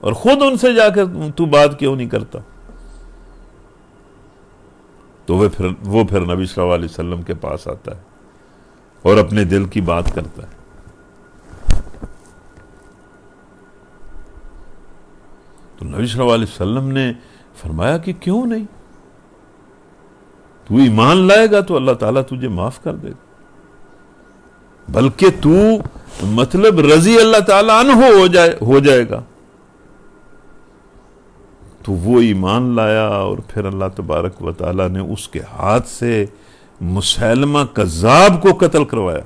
Speaker 1: और खुद उनसे जाकर तू बात क्यों नहीं करता तो वह फिर वो फिर नबी सल्लल्लाहु अलैहि वसल्लम के पास आता है और अपने दिल की बात करता है तो नबी सल्लल्लाहु अलैहि वसल्लम ने फरमाया कि क्यों नहीं तू ईमान लाएगा तो अल्लाह ताला तुझे माफ़ कर देगा बल्कि तू मतलब रजी अल्लाह ताला अनहो हो जाए हो जाएगा तो वो ईमान लाया और फिर अल्लाह तबारक व ताला ने उसके हाथ से मुसलमा कज़ाब को कत्ल करवाया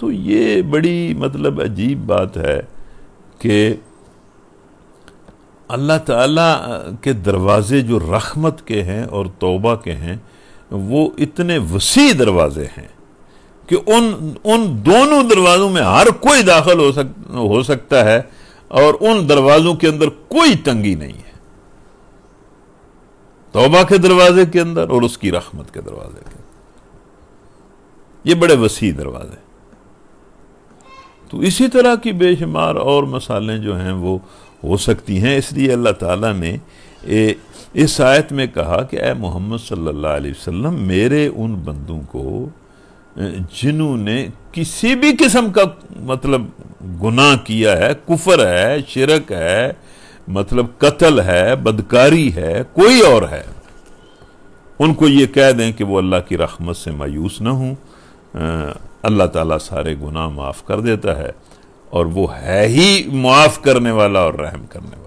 Speaker 1: तो ये बड़ी मतलब अजीब बात है कि अल्लाह ताला के दरवाज़े जो रहमत के हैं और तौबा के हैं वो इतने वसी दरवाज़े हैं कि उन उन दोनों दरवाज़ों में हर कोई दाखिल हो सक हो सकता है और उन दरवाज़ों के अंदर कोई तंगी नहीं है तौबा के दरवाज़े के अंदर और उसकी रहमत के दरवाज़े के अंदर ये बड़े वसी दरवाज़े तो इसी तरह की बेशुमार और मसालें जो हैं वो हो सकती हैं इसलिए अल्लाह ताला ने ए, इस आयत में कहा कि ए मोहम्मद सल्लल्लाहु अलैहि वसल्लम मेरे उन बंदों को जिन्होंने किसी भी किस्म का मतलब गुनाह किया है कुफर है शिरक है मतलब कत्ल है बदकारी है कोई और है उनको ये कह दें कि वो अल्लाह की रहमत से मायूस ना हों अल्लाह ताला सारे गुनाह माफ़ कर देता है और वो है ही माफ़ करने वाला और रहम करने वाला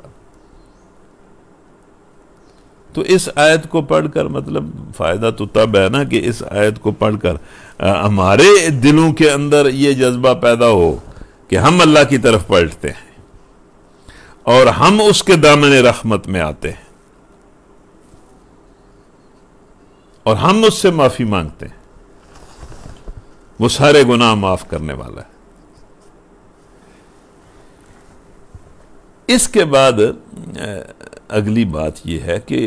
Speaker 1: तो इस आयत को पढ़कर मतलब फ़ायदा तो तब है ना कि इस आयत को पढ़कर हमारे दिलों के अंदर ये जज्बा पैदा हो कि हम अल्लाह की तरफ पलटते हैं और हम उसके दामन रहमत में आते हैं और हम उससे माफ़ी मांगते हैं वो सारे गुनाह माफ करने वाला है इसके बाद अगली बात यह है कि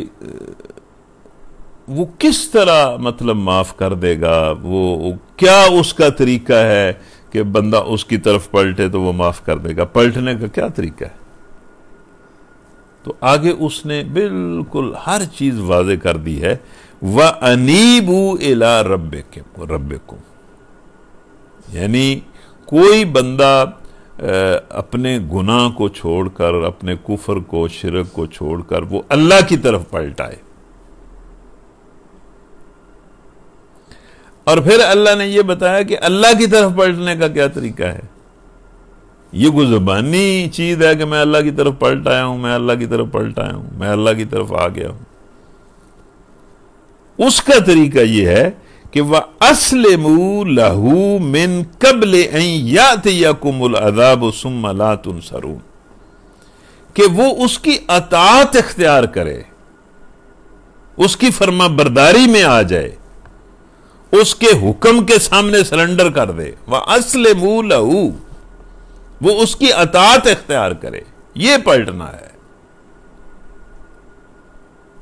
Speaker 1: वो किस तरह मतलब माफ़ कर देगा वो क्या उसका तरीका है कि बंदा उसकी तरफ पलटे तो वो माफ़ कर देगा पलटने का क्या तरीका है तो आगे उसने बिल्कुल हर चीज़ वाजे कर दी है वह अनीबू इला रब्बे के रब्बे को यानी कोई बंदा अपने गुनाह को छोड़कर अपने कुफर को शिरक को छोड़कर वो अल्लाह की तरफ पलटाए और फिर अल्लाह ने यह बताया कि अल्लाह की तरफ पलटने का क्या तरीका है यह कोई जुबानी चीज है कि मैं अल्लाह की तरफ पलट आया हूं मैं अल्लाह की तरफ पलट आया हूं मैं अल्लाह की तरफ आ गया हूं उसका तरीका यह है कि वह असलमू लहू मिन कबल यातकुमल अदाब सुमलात सरून कि वो उसकी अतात इख्तियार करे उसकी फर्मा बरदारी में आ जाए उसके हुक्म के सामने सरेंडर कर दे वह असलमू लहू वो उसकी अतात इख्तियार करे ये पलटना है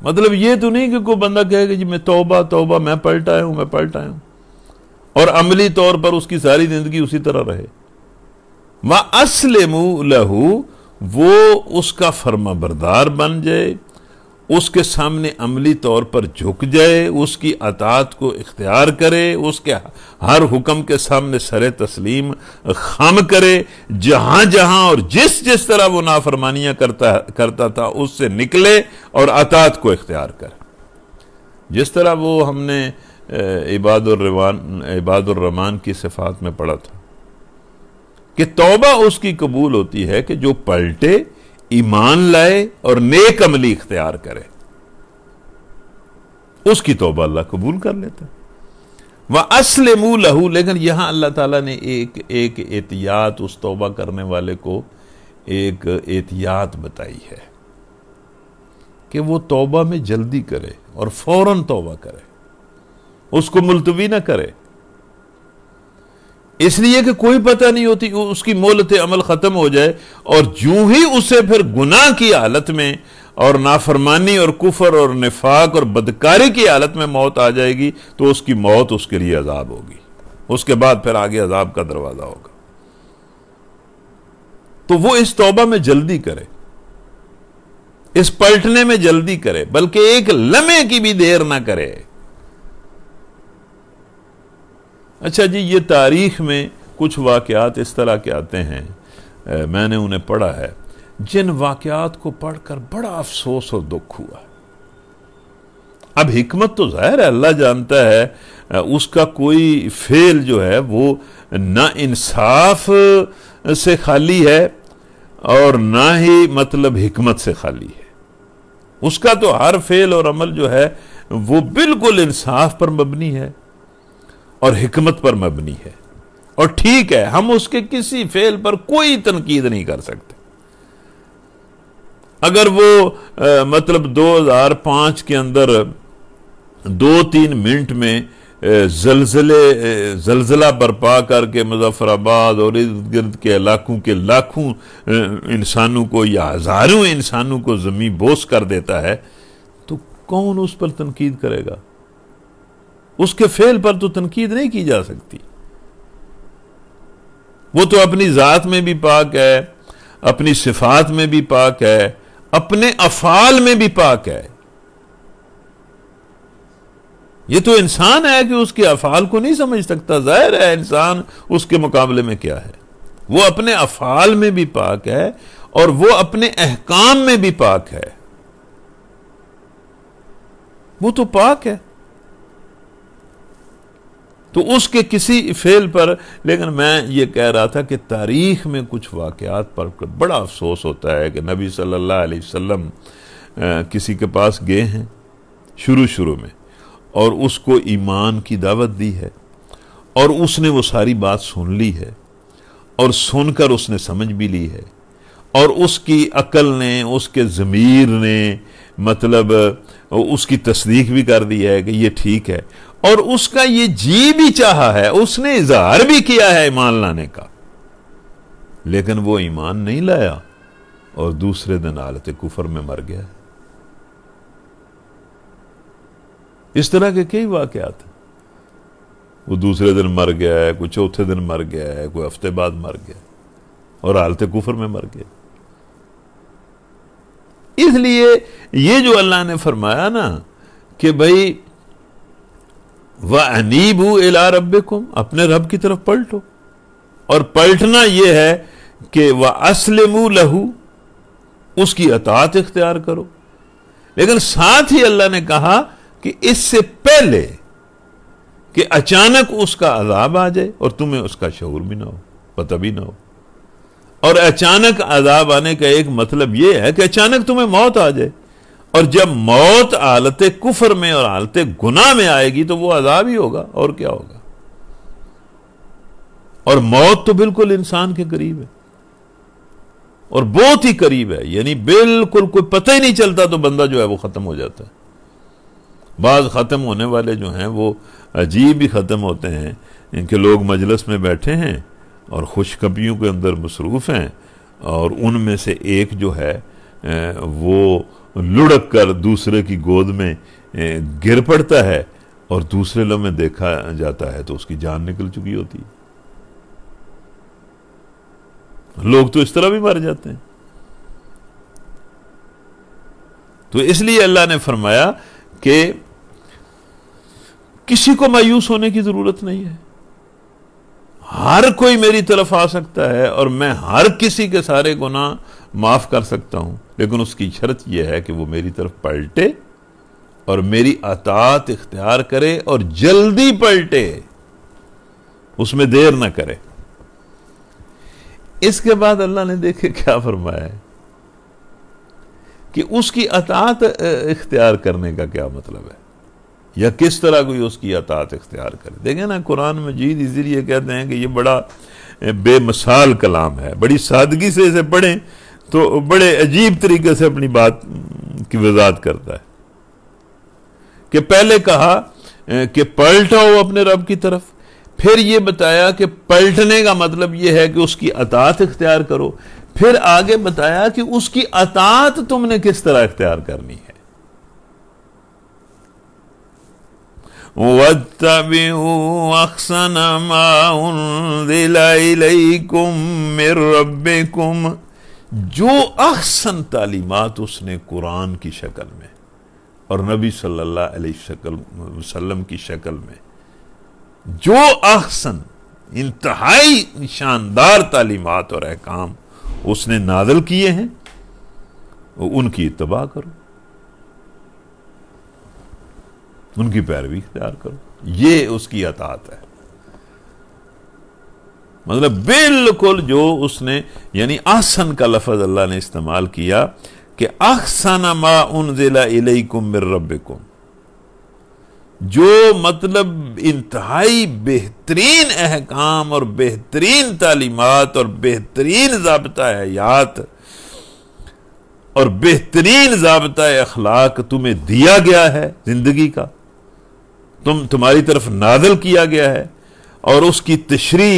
Speaker 1: मतलब ये तो नहीं कि कोई बंदा कहेगा जी मैं तोबा तोबा मैं पलटाया हूँ मैं पलटाया हूँ और अमली तौर पर उसकी सारी जिंदगी उसी तरह रहे वह असलम लहू वो उसका फर्मा बरदार बन जाए उसके सामने अमली तौर पर झुक जाए उसकी अतात को इख्तियार करे उसके हर हुक्म के सामने सर तस्लीम खम करे जहां जहां और जिस जिस तरह वो नाफरमानियां करता करता था उससे निकले और अतात को इख्तियार करे जिस तरह वो हमने इबादुर्रमान इबादुर्रमान की सिफात में पढ़ा था कि तौबा उसकी कबूल होती है कि जो पलटे ईमान लाए और नेक अमली इख्तियार करे उसकी तोबा अल्लाह कबूल कर लेता है वह असल मुँह लहू लेकिन यहाँ अल्लाह ताला ने एक एक एहतियात उस तोबा करने वाले को एक एहतियात बताई है कि वो तोबा में जल्दी करे और फौरन तोबा करे उसको मुलतवी ना करे इसलिए कि कोई पता नहीं होती उसकी मोलत अमल ख़त्म हो जाए और जू ही उसे फिर गुनाह की हालत में और नाफरमानी और कुफर और निफाक और बदकारी की हालत में मौत आ जाएगी तो उसकी मौत उसके लिए अजाब होगी उसके बाद फिर आगे अजाब का दरवाज़ा होगा तो वो इस तोबा में जल्दी करे इस पलटने में जल्दी करे बल्कि एक लम्हे की भी देर ना करे अच्छा जी ये तारीख में कुछ वाक़ात इस तरह के आते हैं मैंने उन्हें पढ़ा है जिन वाक़ात को पढ़कर बड़ा अफसोस और दुख हुआ अब हिकमत तो ज़ाहिर है अल्लाह जानता है उसका कोई फेल जो है वो ना इंसाफ से खाली है और ना ही मतलब हिकमत से खाली है उसका तो हर फेल और अमल जो है वो बिल्कुल इंसाफ पर मबनी है और हमत पर मबनी है और ठीक है हम उसके किसी फेल पर कोई तनकीद नहीं कर सकते अगर वो आ, मतलब 2005 के अंदर दो तीन मिनट में जलजले जलजला बरपा करके मुजफ्फराबाद और इर्द गिर्द के इलाकों के लाखों इंसानों को या हज़ारों इंसानों को जमी बोस कर देता है तो कौन उस पर तनकीद करेगा उसके फेल पर तो तनकीद नहीं की जा सकती वो तो अपनी ज़ात में भी पाक है अपनी सिफात में भी पाक है अपने अफाल में भी पाक है ये तो इंसान है कि उसके अफाल को नहीं समझ सकता जाहिर है इंसान उसके मुकाबले में क्या है वो अपने अफाल में भी पाक है और वो अपने अहकाम में भी पाक है वो तो पाक है तो उसके किसी फेल पर लेकिन मैं ये कह रहा था कि तारीख में कुछ वाक़ात पर बड़ा अफसोस होता है कि नबी सल्लल्लाहु अलैहि वसल्लम किसी के पास गए हैं शुरू शुरू में और उसको ईमान की दावत दी है और उसने वो सारी बात सुन ली है और सुनकर उसने समझ भी ली है और उसकी अकल ने उसके ज़मीर ने मतलब उसकी तस्दीक भी कर दी है कि ये ठीक है और उसका ये जी भी चाहा है उसने इजहार भी किया है ईमान लाने का लेकिन वो ईमान नहीं लाया और दूसरे दिन आलत कुफर में मर गया है इस तरह के कई वाकयात हैं वो दूसरे दिन मर गया है कोई चौथे दिन मर गया है कोई हफ्ते बाद मर गया और आलत कुफर में मर गया इसलिए ये जो अल्लाह ने फरमाया ना कि भाई व अनीबू एला रब अपने रब की तरफ पलटो और पलटना यह है कि वह असलमू लहू उसकी अतात इख्तियार करो लेकिन साथ ही अल्लाह ने कहा कि इससे पहले कि अचानक उसका अजाब आ जाए और तुम्हें उसका शूर भी ना हो पता भी ना हो और अचानक अजाब आने का एक मतलब यह है कि अचानक तुम्हें मौत आ जाए और जब मौत आलत कुफर में और आलत गुना में आएगी तो वो अजाब ही होगा और क्या होगा और मौत तो बिल्कुल इंसान के करीब है और बहुत ही करीब है यानी बिल्कुल कोई पता ही नहीं चलता तो बंदा जो है वो खत्म हो जाता है बाद ख़त्म होने वाले जो हैं वो अजीब ही ख़त्म होते हैं इनके लोग मजलस में बैठे हैं और खुशखबियों के अंदर मसरूफ़ हैं और उनमें से एक जो है वो लुढ़क कर दूसरे की गोद में गिर पड़ता है और दूसरे लम्हे देखा जाता है तो उसकी जान निकल चुकी होती है लोग तो इस तरह भी मर जाते हैं तो इसलिए अल्लाह ने फरमाया कि किसी को मायूस होने की जरूरत नहीं है हर कोई मेरी तरफ आ सकता है और मैं हर किसी के सारे गुना माफ कर सकता हूं लेकिन उसकी शर्त यह है कि वो मेरी तरफ पलटे और मेरी अतात इख्तियार करे और जल्दी पलटे उसमें देर ना करे इसके बाद अल्लाह ने देखे क्या फरमाया कि उसकी अतात इख्तियार करने का क्या मतलब है या किस तरह कोई उसकी अतात इख्तियार करे देखें ना कुरान मजीद इसीलिए कहते हैं कि ये बड़ा बेमिसाल कलाम है बड़ी सादगी से इसे पढ़ें तो बड़े अजीब तरीके से अपनी बात की वजात करता है कि पहले कहा कि पलटाओ अपने रब की तरफ फिर ये बताया कि पलटने का मतलब ये है कि उसकी अतात इख्तियार करो फिर आगे बताया कि उसकी अतात तुमने किस तरह इख्तियार करनी है واتبعوا أحسن जो अहसन तालीमत उसने कुरान की शक्ल में और नबी सल्लल्लाहु अलैहि वसल्लम की शक्ल में जो अहसन इंतहाई शानदार तालीमात और अहकाम उसने नादल किए हैं उनकी इतबा करो उनकी पैरवी इख्तियार करो ये उसकी अतात है मतलब बिल्कुल जो उसने यानी आसन का लफज अल्लाह ने इस्तेमाल किया कि अहसाना मा उन जिला कुमर रब जो मतलब इंतहाई बेहतरीन अहकाम और बेहतरीन तालीमत और बेहतरीन जबता हयात और बेहतरीन जबता अखलाक तुम्हें दिया गया है जिंदगी का तुम तुम्हारी तरफ नादल किया गया है और उसकी तशरी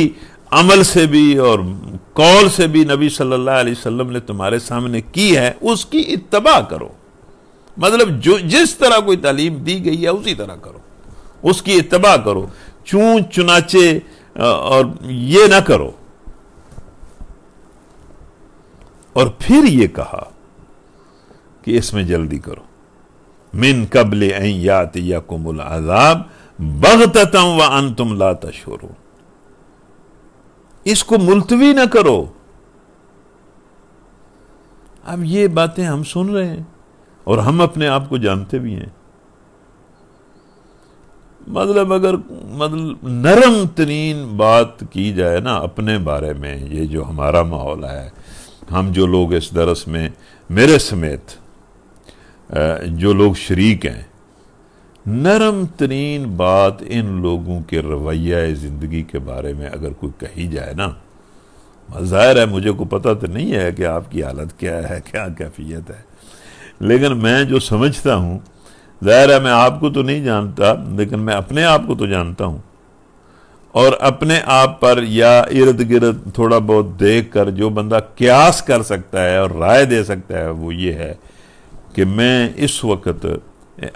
Speaker 1: अमल से भी और कौल से भी नबी सल्लल्लाहु अलैहि वसल्लम ने तुम्हारे सामने की है उसकी इतबा करो मतलब जो जिस तरह कोई तालीम दी गई है उसी तरह करो उसकी इतबा करो चूं चुनाचे और ये ना करो और फिर ये कहा कि इसमें जल्दी करो मिन कबल एयात यकुमुल अजाब बगतम व अन तुम लात इसको मुलतवी ना करो अब ये बातें हम सुन रहे हैं और हम अपने आप को जानते भी हैं मतलब अगर मतलब नरम तरीन बात की जाए ना अपने बारे में ये जो हमारा माहौल है हम जो लोग इस दरस में मेरे समेत जो लोग शरीक हैं नरम तरीन बात इन लोगों के रवैया ज़िंदगी के बारे में अगर कोई कही जाए ना ज़ाहिर है मुझे को पता तो नहीं है कि आपकी हालत क्या है क्या कैफियत है लेकिन मैं जो समझता हूँ ज़ाहिर है मैं आपको तो नहीं जानता लेकिन मैं अपने आप को तो जानता हूँ और अपने आप पर या इर्द गिर्द थोड़ा बहुत देख कर जो बंदा क्यास कर सकता है और राय दे सकता है वो ये है कि मैं इस वक्त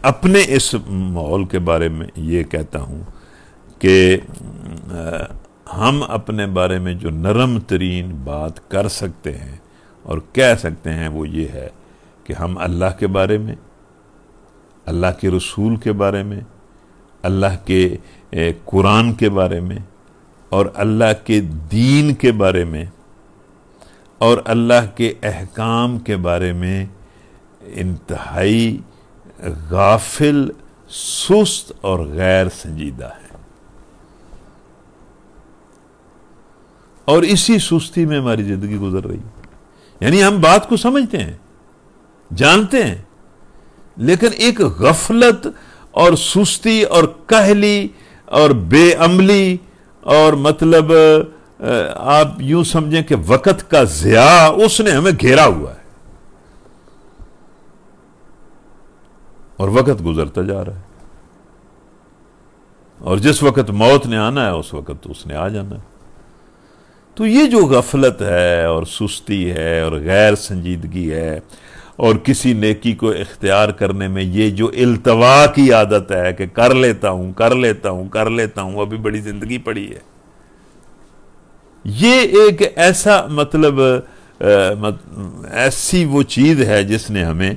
Speaker 1: अपने इस माहौल के बारे में ये कहता हूँ कि हम अपने बारे में जो नरम तरीन बात कर सकते हैं और कह सकते हैं वो ये है कि हम अल्लाह के बारे में अल्लाह के रसूल के बारे में अल्लाह के कुरान के बारे में और अल्लाह के दीन के बारे में और अल्लाह के अहकाम के बारे में इंतहाई गाफिल सुस्त और गैर संजीदा है और इसी सुस्ती में हमारी जिंदगी गुजर रही है यानी हम बात को समझते हैं जानते हैं लेकिन एक गफलत और सुस्ती और कहली और बेअमली और मतलब आप यूं समझें कि वक़्त का ज़िया उसने हमें घेरा हुआ है और वक़्त गुजरता जा रहा है और जिस वक़्त मौत ने आना है उस वक़्त तो उसने आ जाना है तो ये जो गफलत है और सुस्ती है और गैर संजीदगी है और किसी नेकी को इख्तियार करने में ये जो अल्तवा की आदत है कि कर लेता हूं कर लेता हूं कर लेता हूं अभी बड़ी ज़िंदगी पड़ी है ये एक ऐसा मतलब आ, मत, ऐसी वो चीज़ है जिसने हमें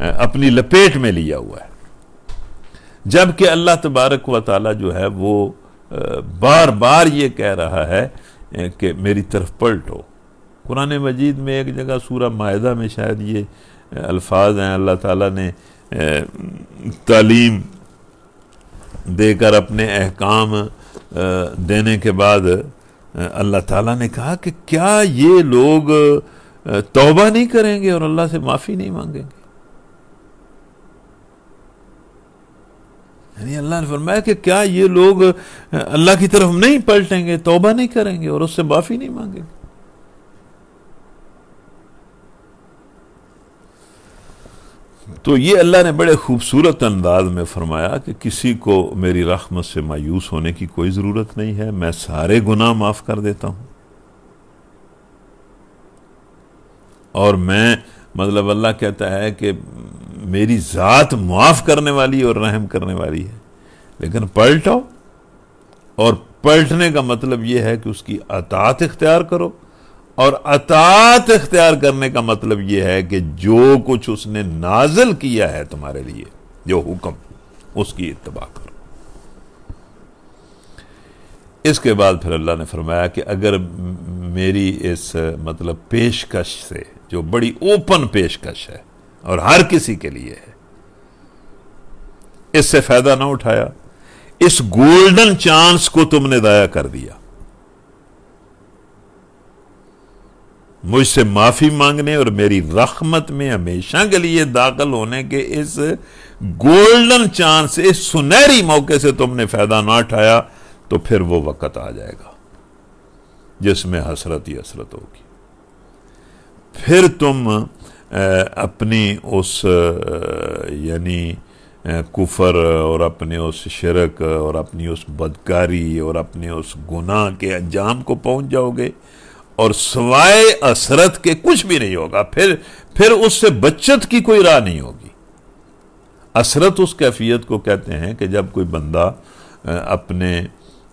Speaker 1: अपनी लपेट में लिया हुआ है जबकि अल्लाह तबारक व ताली जो है वो बार बार ये कह रहा है कि मेरी तरफ पलटो कुरान मजीद में एक जगह सूरह माहा में शायद ये अल्फाज हैं अल्लाह ताला ने तालीम देकर अपने अहकाम देने के बाद अल्लाह ताला ने कहा कि क्या ये लोग तौबा नहीं करेंगे और अल्लाह से माफ़ी नहीं मांगेंगे यानी अल्लाह ने फरमाया कि क्या ये लोग अल्लाह की तरफ नहीं पलटेंगे तोबा नहीं करेंगे और उससे माफी नहीं मांगेंगे तो ये अल्लाह ने बड़े खूबसूरत अंदाज में फरमाया कि किसी को मेरी रहमत से मायूस होने की कोई ज़रूरत नहीं है मैं सारे गुनाह माफ़ कर देता हूं और मैं मतलब अल्लाह कहता है कि मेरी ज़ात माफ़ करने वाली और रहम करने वाली है लेकिन पलटो और पलटने का मतलब यह है कि उसकी अतात इख्तियार करो और अतात इख्तियार करने का मतलब यह है कि जो कुछ उसने नाजिल किया है तुम्हारे लिए जो हुक्म उसकी इतबा करो इसके बाद फिर अल्लाह ने फरमाया कि अगर मेरी इस मतलब पेशकश से जो बड़ी ओपन पेशकश है और हर किसी के लिए है इससे फायदा ना उठाया इस गोल्डन चांस को तुमने दाया कर दिया मुझसे माफी मांगने और मेरी रखमत में हमेशा के लिए दाखिल होने के इस गोल्डन चांस इस सुनहरी मौके से तुमने फायदा ना उठाया तो फिर वो वक्त आ जाएगा जिसमें हसरत ही हसरत होगी फिर तुम अपनी उस यानी कुफर और अपने उस शरक और अपनी उस बदकारी और अपने उस गुनाह के अंजाम को पहुंच जाओगे और सवाए असरत के कुछ भी नहीं होगा फिर फिर उससे बचत की कोई राह नहीं होगी असरत उस कैफियत को कहते हैं कि जब कोई बंदा अपने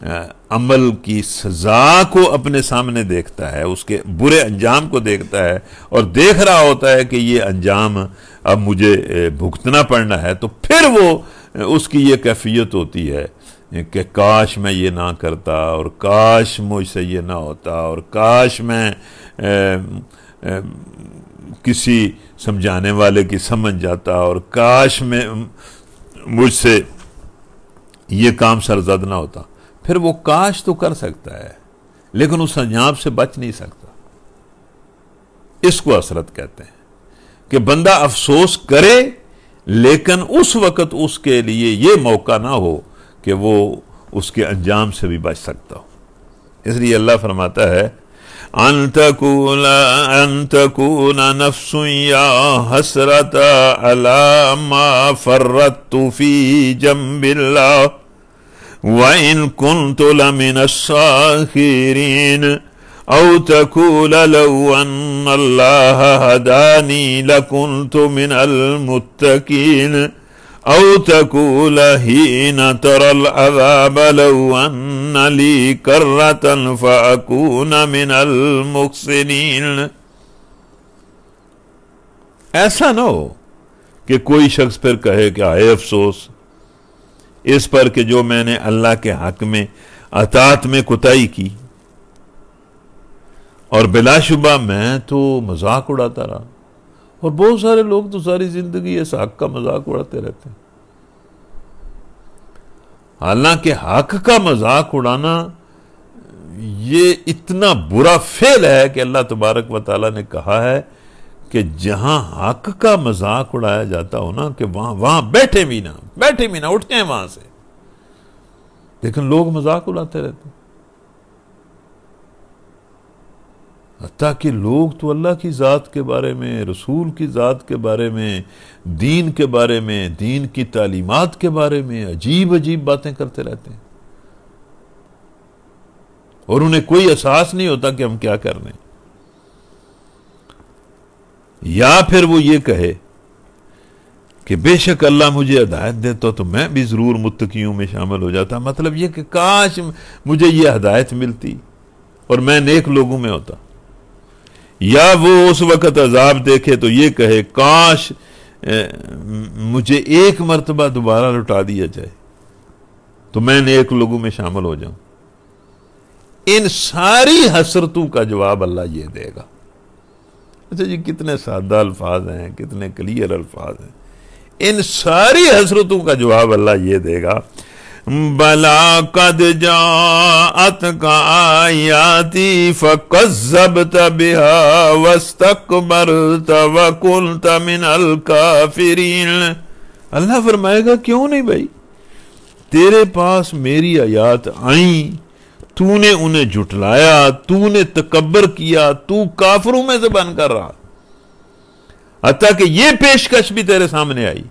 Speaker 1: अमल की सजा को अपने सामने देखता है उसके बुरे अंजाम को देखता है और देख रहा होता है कि ये अंजाम अब मुझे भुगतना पड़ना है तो फिर वो उसकी ये कैफियत होती है कि काश मैं ये ना करता और काश मुझसे ये ना होता और काश मैं ए, ए, किसी समझाने वाले की समझ जाता और काश मैं मुझसे ये काम सरजद ना होता फिर वो काश तो कर सकता है लेकिन उस अंजाम से बच नहीं सकता इसको असरत कहते हैं कि बंदा अफसोस करे लेकिन उस वक्त उसके लिए यह मौका ना हो कि वो उसके अंजाम से भी बच सकता हो इसलिए अल्लाह फरमाता है नफसुया हसरत अला मा जम जम्बिल्ला وإن كنت لمن الساخرين أو تقول لو أن الله هداني لكنت من المتقين أو تقول حين ترى العذاب لو أن لي كرة فأكون من المحسنين ایسا نہ ہو کہ کوئی شخص پھر کہے کہ آئے افسوس इस पर कि जो मैंने अल्लाह के हक में अतात में कुताई की और बिलाशुबा मैं तो मजाक उड़ाता रहा और बहुत सारे लोग तो सारी जिंदगी इस हक का मजाक उड़ाते रहते हैं हालांकि हक का मजाक उड़ाना ये इतना बुरा फेल है कि अल्लाह तबारक व ने कहा है कि जहां हक का मजाक उड़ाया जाता हो ना कि वहां वहां बैठे भी ना बैठे भी ना उठते हैं वहां से लेकिन लोग मजाक उड़ाते रहते हती कि लोग तो अल्लाह की ज़ात के बारे में रसूल की ज़ात के बारे में दीन के बारे में दीन की तालीमत के बारे में अजीब अजीब बातें करते रहते हैं और उन्हें कोई एहसास नहीं होता कि हम क्या कर रहे हैं या फिर वो ये कहे कि बेशक अल्लाह मुझे हदायत देता तो, तो मैं भी ज़रूर मुतकीयों में शामिल हो जाता मतलब ये कि काश मुझे ये हदायत मिलती और मैं नेक लोगों में होता या वो उस वक़्त अजाब देखे तो ये कहे काश मुझे एक मरतबा दोबारा लौटा दिया जाए तो मैं नेक लोगों में शामिल हो जाऊं इन सारी हसरतों का जवाब अल्लाह ये देगा अच्छा जी कितने सादा अल्फाज हैं कितने क्लियर अल्फाज हैं इन सारी हसरतों का जवाब अल्लाह ये देगा बला कद जात का आयाती फकजब तबिहा वस्तकबर तवकुल तमिनल फिर अल्लाह फरमाएगा क्यों नहीं भाई तेरे पास मेरी आयात आई तूने उन्हें जुटलाया तूने तकबर किया तू काफरों में से बनकर रहा हत्या कि यह पेशकश भी तेरे सामने आई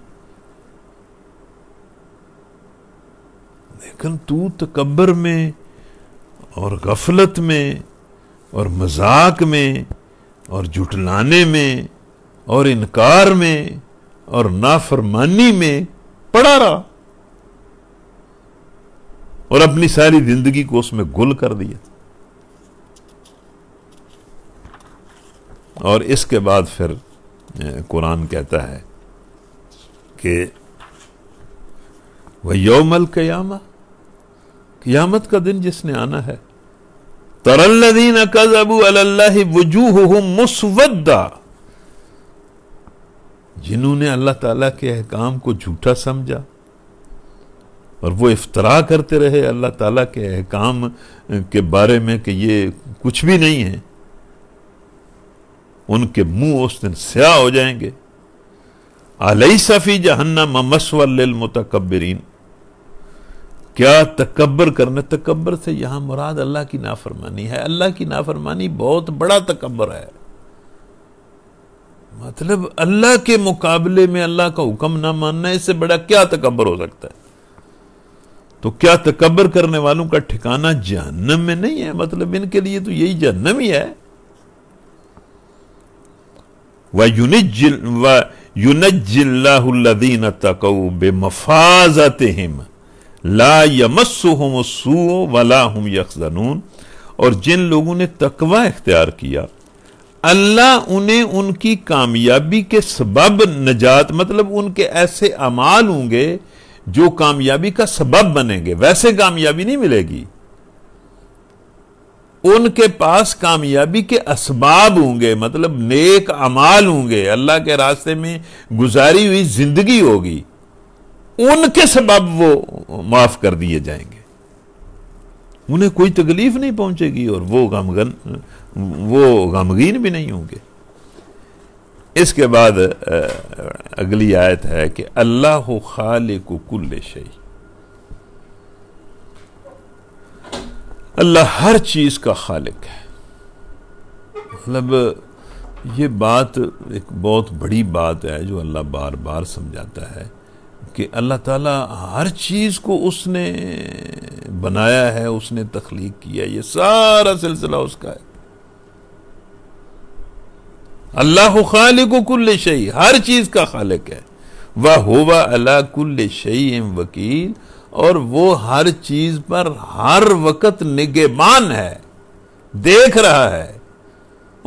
Speaker 1: लेकिन तू तकबर में और गफलत में और मजाक में और जुटलाने में और इनकार में और नाफरमानी में पड़ा रहा और अपनी सारी जिंदगी को उसमें गुल कर दिया और इसके बाद फिर कुरान कहता है कि वह यौमल कयामा कियामत का दिन जिसने आना है तरल्लदीन कजबू अल्लाह वजूह मुसवदा जिन्होंने अल्लाह ताला के अहकाम को झूठा समझा और वो इफ्तरा करते रहे अल्लाह ताला के अहकाम के बारे में कि ये कुछ भी नहीं है उनके मुंह उस दिन स्याह हो जाएंगे आलई सफ़ी जहन्नम मसवलमतकबरीन क्या तकबर करने तकबर से यहां मुराद अल्लाह की नाफरमानी है अल्लाह की नाफरमानी बहुत बड़ा तकबर है मतलब अल्लाह के मुकाबले में अल्लाह का हुक्म ना मानना इससे बड़ा क्या तकबर हो सकता है तो क्या तकबर करने वालों का ठिकाना जहन्नम में नहीं है मतलब इनके लिए तो यही जहन्नम ही है वह यूनिजिल व यूनजिल्लादीन तकऊ आते हिम ला हम सू वला हम यकजनून और जिन लोगों ने तकवा इख्तियार किया अल्लाह उन्हें उनकी कामयाबी के सबब नजात मतलब उनके ऐसे अमाल होंगे जो कामयाबी का सबब बनेंगे वैसे कामयाबी नहीं मिलेगी उनके पास कामयाबी के असबाब होंगे मतलब नेक अमाल होंगे अल्लाह के रास्ते में गुजारी हुई जिंदगी होगी उनके सबब वो माफ कर दिए जाएंगे उन्हें कोई तकलीफ नहीं पहुंचेगी और वो गमगन वो गमगीन भी नहीं होंगे इसके बाद अगली आयत है कि अल्लाह खालिक कुल शई अल्लाह हर चीज़ का खालिक है मतलब ये बात एक बहुत बड़ी बात है जो अल्लाह बार बार समझाता है कि अल्लाह ताला हर चीज़ को उसने बनाया है उसने तख्लीक किया ये सारा सिलसिला उसका है अल्लाह खालिक कुल्ल शही हर चीज का खालिक है वह हुआ अला कुल्ल शही एम वकील और वो हर चीज पर हर वक्त निगेबान है देख रहा है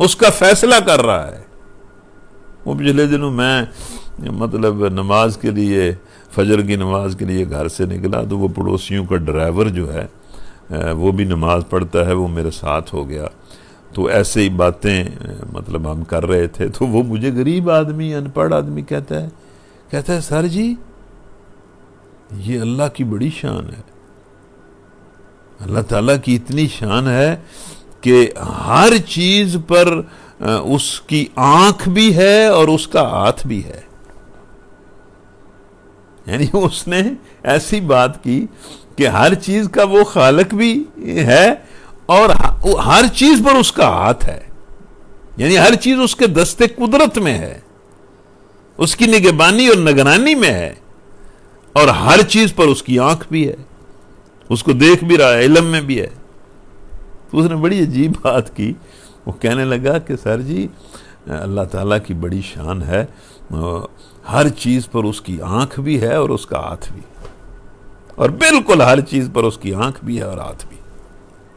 Speaker 1: उसका फैसला कर रहा है वो पिछले दिनों मैं मतलब नमाज के लिए फजर की नमाज के लिए घर से निकला तो वो पड़ोसियों का ड्राइवर जो है वो भी नमाज पढ़ता है वो मेरे साथ हो गया तो ऐसे ही बातें मतलब हम कर रहे थे तो वो मुझे गरीब आदमी अनपढ़ आदमी कहता है कहता है सर जी ये अल्लाह की बड़ी शान है अल्लाह ताला की इतनी शान है कि हर चीज पर उसकी आंख भी है और उसका हाथ भी है यानी उसने ऐसी बात की कि हर चीज का वो खालक भी है और हर चीज पर उसका हाथ है यानी हर चीज उसके दस्ते कुदरत में है उसकी निगेबानी और नगरानी में है और हर चीज पर उसकी आंख भी है उसको देख भी रहा है इलम में भी है तो उसने बड़ी अजीब बात की वो कहने लगा कि सर जी अल्लाह ताला की बड़ी शान है हर चीज़ पर उसकी आंख भी है और उसका हाथ भी और बिल्कुल हर चीज़ पर उसकी आंख भी है और हाथ भी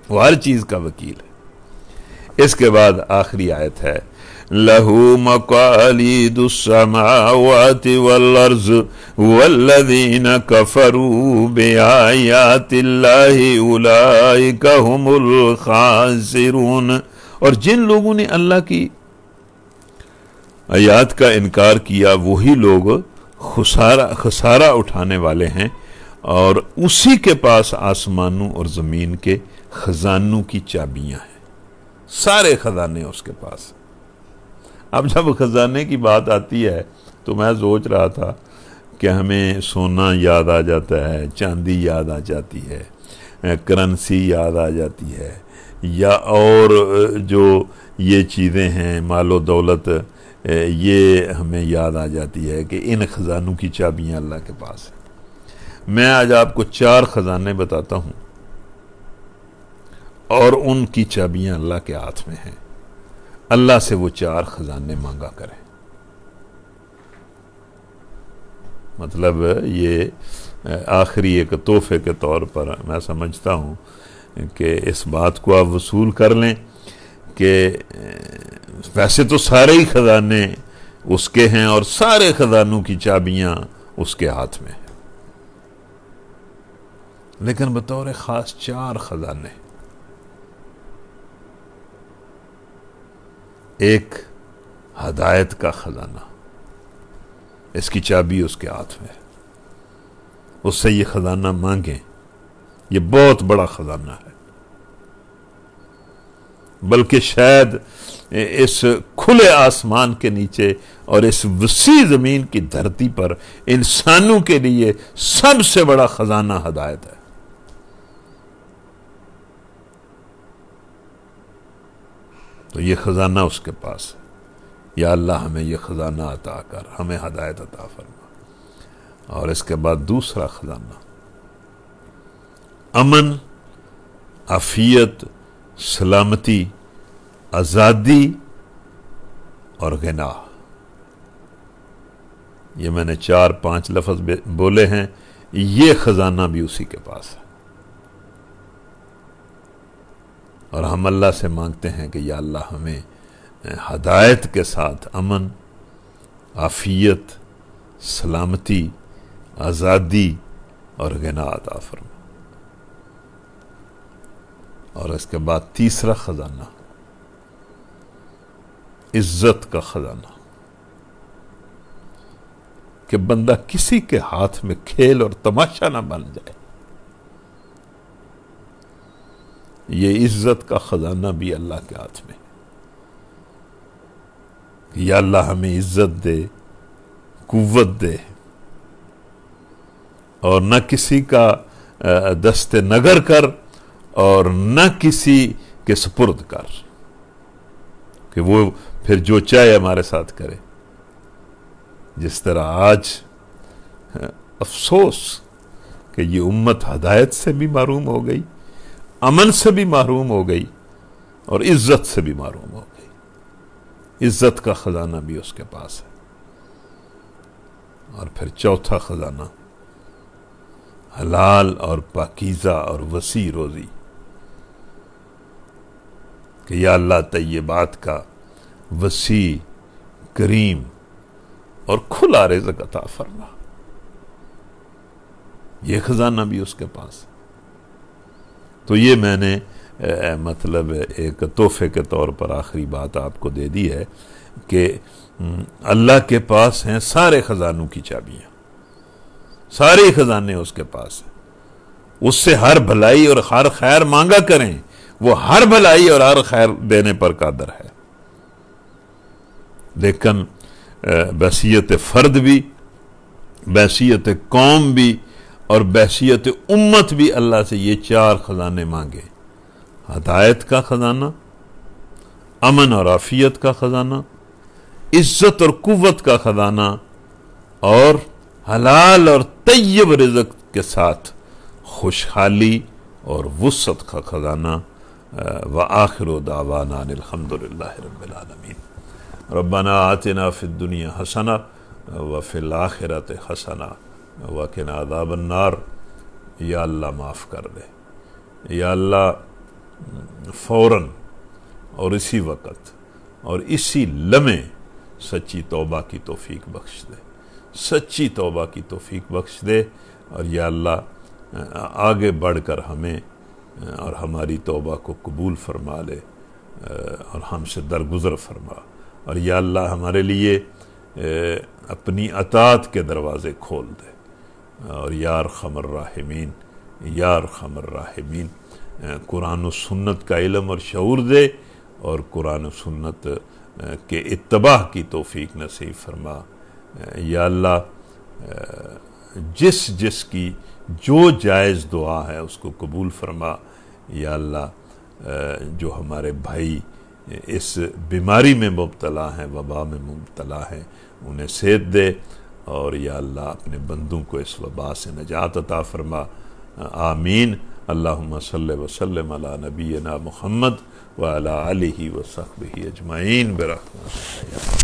Speaker 1: वो हर चीज का वकील है इसके बाद आखिरी आयत है लहू वल अर्ज वल्लदीन कफरू बेआयातिल्लाहि उलाइका हुमुल खासिरून और जिन लोगों ने अल्लाह की आयत का इनकार किया वही लोग खसारा खसारा उठाने वाले हैं और उसी के पास आसमानों और ज़मीन के खजानों की चाबियां हैं सारे खजाने उसके पास अब जब खजाने की बात आती है तो मैं सोच रहा था कि हमें सोना याद आ जाता है चांदी याद आ जाती है करंसी याद आ जाती है या और जो ये चीज़ें हैं मालो दौलत ये हमें याद आ जाती है कि इन ख़जानों की चाबियां अल्लाह के पास हैं मैं आज आपको चार ख़जाने बताता हूँ और उनकी चाबियां अल्लाह के हाथ में हैं अल्लाह से वो चार खजाने मांगा करें मतलब ये आखिरी एक तोहफे के तौर पर मैं समझता हूँ कि इस बात को आप वसूल कर लें कि वैसे तो सारे ही खजाने उसके हैं और सारे खजानों की चाबियां उसके हाथ में हैं लेकिन बतौर ख़ास चार खजाने एक हदायत का खजाना इसकी चाबी उसके हाथ में है उससे ये खजाना मांगे ये बहुत बड़ा खजाना है बल्कि शायद इस खुले आसमान के नीचे और इस वसी ज़मीन की धरती पर इंसानों के लिए सबसे बड़ा खजाना हदायत है तो ये ख़ज़ाना उसके पास है या अल्लाह हमें यह ख़ज़ाना अता कर हमें हदायत अता फरमा और इसके बाद दूसरा ख़ज़ाना अमन आफियत सलामती आज़ादी और गना ये मैंने चार पांच लफ्ज़ बोले हैं ये ख़ज़ाना भी उसी के पास है और हम अल्लाह से मांगते हैं कि या अल्लाह हमें हदायत के साथ अमन आफियत सलामती आज़ादी और गना अता फरमा और इसके बाद तीसरा ख़जाना इज्जत का ख़जाना कि बंदा किसी के हाथ में खेल और तमाशा ना बन जाए ये इज्जत का ख़जाना भी अल्लाह के हाथ में या अल्लाह हमें इज्जत दे कुत दे और न किसी का दस्त नगर कर और न किसी के सपुर्द कर कि वो फिर जो चाहे हमारे साथ करे जिस तरह आज अफसोस कि ये उम्मत हदायत से भी मरूम हो गई अमन से भी महरूम हो गई और इज्जत से भी महरूम हो गई इज्जत का खजाना भी उसके पास है और फिर चौथा खजाना हलाल और पाकिज़ा और वसी रोज़ी कि या अल्लाह तय्यबात का वसी करीम और खुला रिजक अता फरमा यह खजाना भी उसके पास है तो ये मैंने ए, मतलब एक तोहफे के तौर पर आखिरी बात आपको दे दी है कि अल्लाह के पास हैं सारे ख़जानों की चाबियां सारे ख़जाने उसके पास हैं उससे हर भलाई और हर खैर मांगा करें वो हर भलाई और हर खैर देने पर कादर है लेकिन बैसीत फ़र्द भी बैसीत कौम भी और बहसीत उम्मत भी अल्लाह से ये चार ख़जाने मांगे हदायत का ख़जाना अमन और आफियत का ख़जाना इज़्ज़त और कुत का ख़जाना और हलाल और तयब रिजक के साथ खुशहाली और वसत का ख़जाना व आखिर दावाना रबाना आतना फ़िर दुनिया हसना व फिल आखिरत हसना वकिन आदाबन्नार या अल्लाह माफ़ कर दे या अल्लाह फ़ौर और इसी वक़्त और इसी लम्हे सच्ची तौबा की तोफ़ीक बख्श दे सच्ची तौबा की तोफ़ीक बख्श दे और या अल्लाह आगे बढ़ कर हमें और हमारी तौबा को कबूल फरमा ले और हमसे दरगुजर फरमा और या अल्लाह हमारे लिए अपनी अतात के दरवाज़े खोल दे और यार खमर रहमीन यार खमर रहमीन कुरान सुन्नत का इलम और शूर दे और कुरान सुन्नत के इतबाह की तोफ़ी नसीब फरमा या अल्लाह जिस जिस की जो जायज़ दुआ है उसको कबूल फरमा या अल्लाह जो हमारे भाई इस बीमारी में मुबतला हैं वबा में मुबतला हैं उन्हें सेहत दे और या अल्लाह अपने बंदों को इस वबा से नजात अता फरमा आमीन अल्लाम सल वसलम नबीना मोहम्मद वाली वसब अजमाइन बरहमा